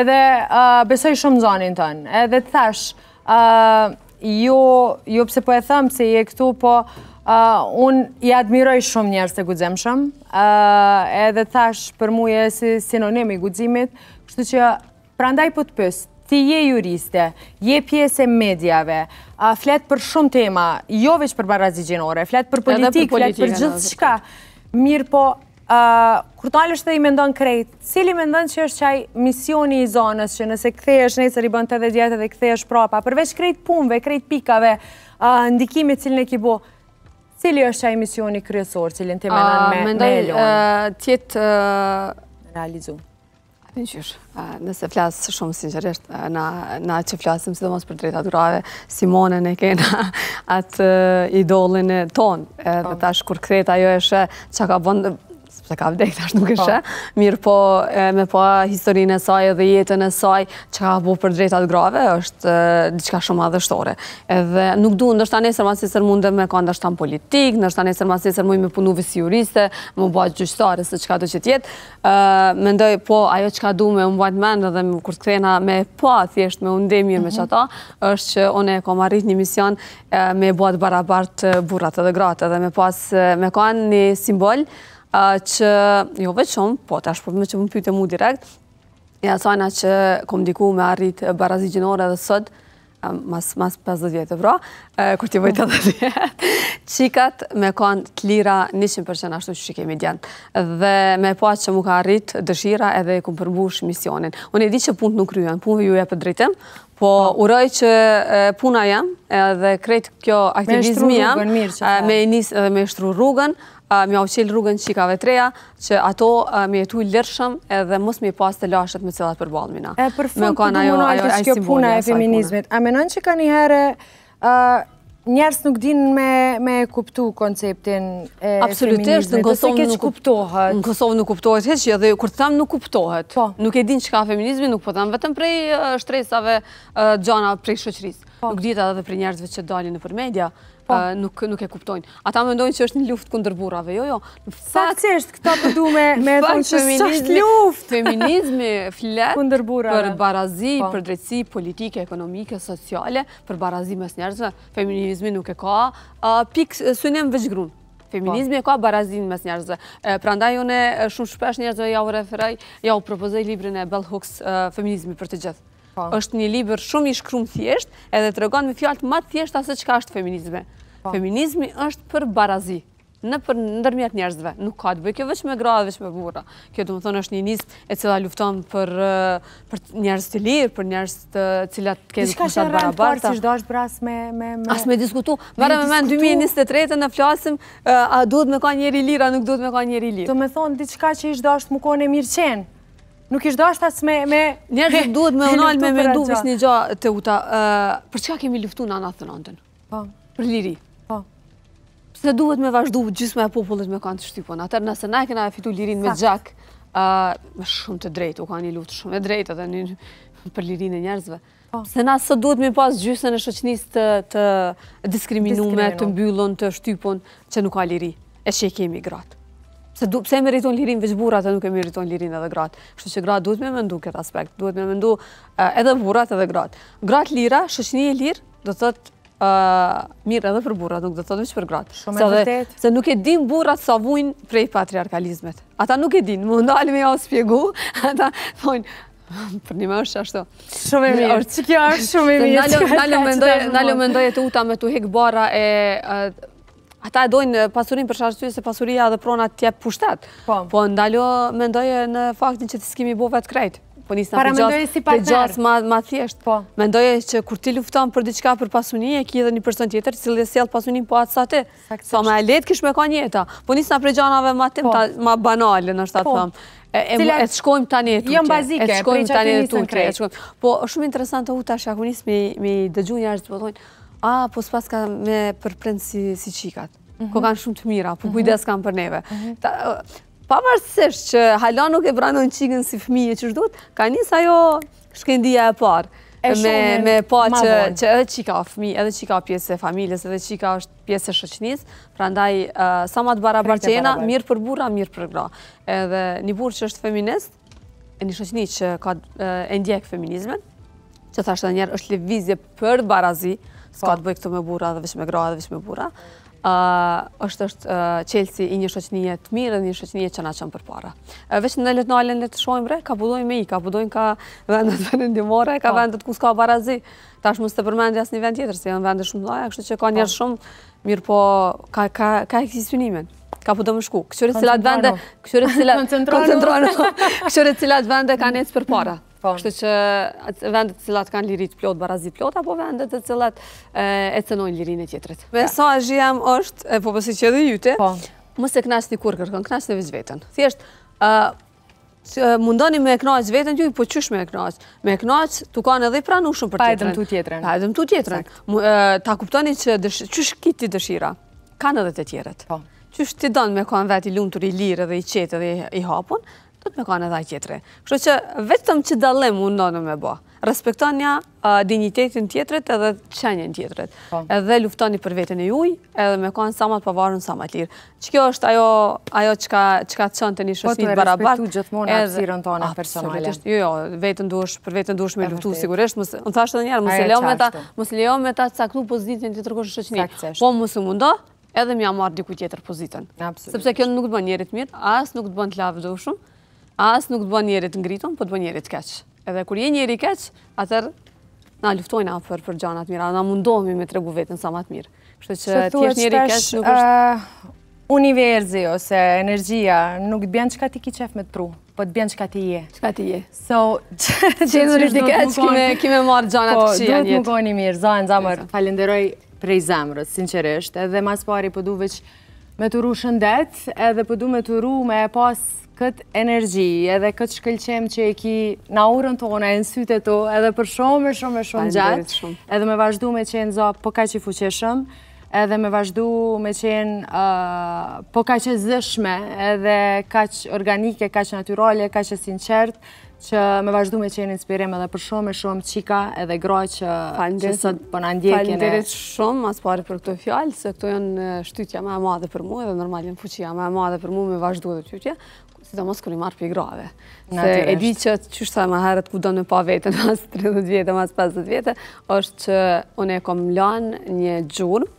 Speaker 1: Edhe besoj shumë zonin tënë, edhe të thash, jo jo pse po e thëmë që i e këtu, po unë i admiroj shumë njerës të gudzem shumë, edhe thash për mu e si sinonim i gudzimit, kështu që prandaj po të pësë, ti je juriste, je pjesë e medjave, fletë për shumë tema, jo veç për barazi gjenore, fletë për politikë, fletë për gjithë shka, mirë po kur të alështë dhe i mendon krejt, cili mendon që është qaj misioni i zonës, që nëse është nesër i bënd të dhe djetë dhe është prapa, përveç krejt punve, krejt pikave, ndikimi cilën e ki bo, cili është qaj misioni kryesor, cilën të mendon me lonë?
Speaker 2: Tjetë... Realizu. Nëse flasë shumë sinqeresht, na që flasëm, si do mos për drejta durave, Simone në kena <laughs> atë idolin tonë, dhe tash kur kreta jo eshe, që ka bëndë, se ka vdek, tash nuk po. e shë, mirë po me po historinë e saj edhe jetën e saj, që ka po për drejtat grave, është diqka shumë adhështore. Edhe nuk du, nështë ta nesër masë i mundë me ka ndashtan politik, nështë ta nesër masë i mundë me punu vësi juriste, me mba gjyqësare, se që ka do që tjetë, mendoj po, ajo që ka du me mba të menë, dhe kur të krena me po, thjesht me unë me që mhm. është që one e ka marrit një mision me bërë barabartë burat edhe gratë, dhe me pas me kanë një simbol, që jo veçon, po të ashtë përme po që më pyte mu direkt, e asajna që kom diku me arrit barazi gjinore dhe sët, mas 50 vjetë e vro, kur t'i vojtë të vjetë, qikat me kanë t'lira 100% ashtu që që kemi djenë. Dhe me po atë që mu ka arrit dëshira edhe ku përbush misionin. Unë e di që punë nuk kryen, punë ju e për dritim, Po, uroj që puna jam, dhe krejt kjo aktivizmi jam, me e njës edhe me shtru rrugën, me au rrugën qikave treja, që ato me jetu lërshëm edhe mos me pas të lashët me cilat për balmina. E për fund, për mund në të shkjo puna e feminizmit.
Speaker 1: A menon që ka një herë njerës nuk din
Speaker 2: me kuptu konceptin e feminizmet. Absolutisht, në Kosovë nuk kuptohet. Në Kosovë nuk kuptohet, heç që edhe kur të tham nuk kuptohet. Po. Nuk e din që ka feminizmi, nuk po tham vetëm prej shtresave gjana prej shëqëris. Po. Nuk dhjeta edhe për njerëzve që dalin në media, po. eh, nuk e kuptojnë. Ata me ndojnë që është një luft këndër burave, jo, jo. Faktisht, këta përdu <laughs> me e thonë që është luft. Feminizmi flet për barazi, po. për drejtësi politike, ekonomike, sociale, për barazi mes njerëzve. Feminizmi nuk e ka pikë sënëm vëgjgrunë. Feminizmi e ka barazin mes njerëzve. Pra ndaj une shumë shpesh njerëzve ja u referaj, ja u propozej librin e Bell Hooks, Feminizmi për të gjithë. Po. është një liber shumë i shkrumë thjesht edhe të regonë me fjallët ma thjesht asë qëka është feminizme. Po. Feminizmi është për barazi, në për nëndërmjet njerëzve. Nuk ka të bëjë kjo veç me gra dhe veç me burra. Kjo të më thonë është një njës e cila lufton për njerëz të lirë, për njerëz të cilat të kezë kushat barabarta. As me diskutu. Vara me me në 2023 e në flasim a duhet me ka njeri lira, nuk duhet me ka njeri lirë. Të me thonë, diçka
Speaker 1: që ishdo është më kone mirë qenë. Nuk ishtë do ashtas me... <laughs> Njerë <laughs> duhet me onal me mendu vis një
Speaker 2: gja të uta. Për që ka kemi luftu në anatë Po. Për liri. Po. Se duhet me vazhdu gjysë me popullet me kanë të shtypon. Atër nëse na e kena e fitu lirin me gjak, me shumë të drejtë, u ka një luftë shumë e drejtë edhe një <laughs> për lirin e njerëzve. Po. Se na se duhet me pas gjysën e shëqnis të diskriminume, të mbyllon, të shtypon, që nuk ka liri. E që i kemi gratë. Se du pse meriton lirin veç burrat, e nuk e meriton lirin edhe gratë. Kështu që gratë duhet më mëndu këtë aspekt, duhet më mendu edhe burrat edhe gratë. Grat lira, shoqëni e lirë, do thotë ë mirë edhe për burrat, nuk do thotë vetëm për gratë. Se edhe se nuk e din burrat sa vujin prej patriarkalizmit. Ata nuk e din, mund dalim ja shpjegoj, <laughs> ata thonë <laughs> për një mërë që ashtu. Shumë e mirë, që kjo është shumë e mirë. Nalë mendoj të uta me të hekë bara e Ata e dojnë pasurin për shashtuja se pasuria dhe prona tje pushtet. Po, po ndalo mendoje në faktin që të s'kimi bo vetë krejt. Po, Para mendoje si partner. Për gjas ma thjesht. Po. Mendoje që kur ti lufton për diqka për pasunin e ki edhe një person tjetër, që dhe sjell pasunin po atë sa ti. Sa me e letë kish me ka njeta. Po nisë nga për gjanave ma tim, ma banale në shtatë thëmë. E të shkojmë tani e tukje. Jëmë bazike, prej që të njësën krejt. Po, shumë interesant të u tashak, unisë me dëgju njërës të a, po s'pas ka me përprend si, si qikat, mhm. ko kanë shumë të mira, po mhm. kujdes kanë për neve. Mhm. pa marësisht që hala nuk e në qikën si fëmije që shdut, ka njës ajo shkendija e parë. Me, me pa që, që edhe qika fëmi, edhe qika pjesë e familjes, edhe qika është pjesë e shëqnis, pra ndaj uh, sa bara mirë për burra, mirë për gra. Edhe një burë që është feminist, e një shëqni që ka, e ndjek feminizmen, që thashtë dhe njerë është levizje për barazi, Po. s'ka të bëj këtu me bura dhe veç me gra dhe veç me bura, është është qelësi i një shoqënije të mirë dhe një shoqënije që na qënë për para. Vesh në letnalën në të shojmë re, ka budojnë me i, ka budojnë <laughs> ka vendet vendimore, ka vendet ku s'ka barazi. Ta është së të përmendë jasë një vend tjetër, se janë vendet shumë laja, kështë që ka po. njerë shumë, mirë po ka eksistunimin. Ka po do më shku. Këshurit cilat vende... <laughs> <laughs> vende ka njëtë për para. Kështë që vendet të cilat kanë lirit plot, barazit plot, apo vendet të cilat e cënojnë lirin e tjetërit. Beso po po. a është, po pësi që edhe jute, mëse knasht një kur kërkën, knasht një vizë vetën. Thjesht, mundoni me knasht vetën ju, po qysh me knasht? Me knasht, tu kanë edhe i pranushën për tjetërën. Pa edhe më tu tjetërin. Pa edhe më tu Ta kuptoni që kitë kiti dëshira, kanë edhe të Po. Qysh ti donë me kanë veti lumëtur i lirë dhe i qetë dhe i hapun, këtë me kanë edhe a tjetëri. Kështë që vetëm që unë mundonë me bo. Respektoni a dignitetin tjetërit edhe qenjen tjetërit. Po. Edhe luftoni për vetën e juj, edhe me kanë samat pavarën, samat lirë. Që kjo është ajo që ka qënë të një shësnit barabartë. Po të jo, jo, e respektu gjithmonë e psirën tonë personale. Për vetën duesh me luftu, sigurisht. Në thashtë edhe njerë, mësë lejo me ta caktu pozitin të tërkoshë shëqni. Po mësë mundo, edhe mja marrë diku tjetër pozitin. Sëpse kjo nuk të bënë njerit mirë, asë nuk të bënë të lavë dhe u shumë as nuk të bën njerit ngritun, po të bën njerit keq. Edhe kur je njeri keq, atër na luftojnë atë për gjanë atë na mundohemi me tregu vetën sa matë mirë. Kështë që tjesh njeri keq nuk është... Shëtë uh, univerzi ose
Speaker 1: energjia nuk të bjenë qëka ti ki qef me të pru, po të bjenë qëka ti je. Qëka ti je. So, që në rritë keq, kime marë gjanë atë këqia njëtë. Po, duhet më goni mirë, za në zamër. Falinderoj prej zamërët, sinqeresht, edhe mas pari pë po me të ru shëndet, edhe përdu po me të ru me pas këtë energji, edhe këtë shkelqem që e ki na urën tonë, e në syte tu, edhe për shumë e shumë e shumë gjatë, edhe me vazhdu me qenë zo po ka që i fuqeshëm, edhe me vazhdu me qenë po ka që zëshme, edhe ka që organike, ka që naturalje, ka që sinqertë, që me vazhdu me qenë inspirim edhe për shumë e shumë qika edhe groj që sot për po në ndjekin e... Falenderit
Speaker 2: shumë, mas pare për këto fjallë, se këto janë shtytja me e madhe për mu, edhe normalin fuqia me e madhe për mu me vazhdu edhe qytja, si të mos kër i për i grave. Se e di që sa e maherët ku do në pa vetën <laughs> mas 30 vjetë, mas 50 vjetë, është që une e kom lanë një gjurë,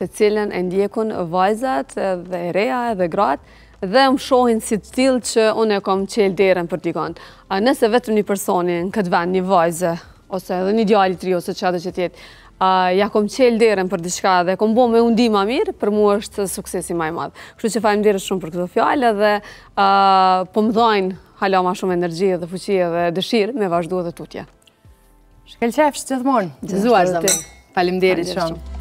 Speaker 2: të cilën e ndjekun vajzat dhe reja dhe gratë, dhe më shohin si të tilë që unë e kom qelë derën për t'i gëndë. A nëse vetëm një personi në këtë vend, një vajzë, ose edhe një djali tri, ose që adë që tjetë, ja kom qelë derën për diçka dhe kom bo me undi ma mirë, për mu është suksesi maj madhë. Kështu që fajmë derës shumë për këto fjallë dhe po më dhajnë hala ma shumë energji dhe fuqie dhe dëshirë me vazhdu dhe tutje.
Speaker 1: Shkel qefë që të thmonë. zëmë. Falim derit shumë.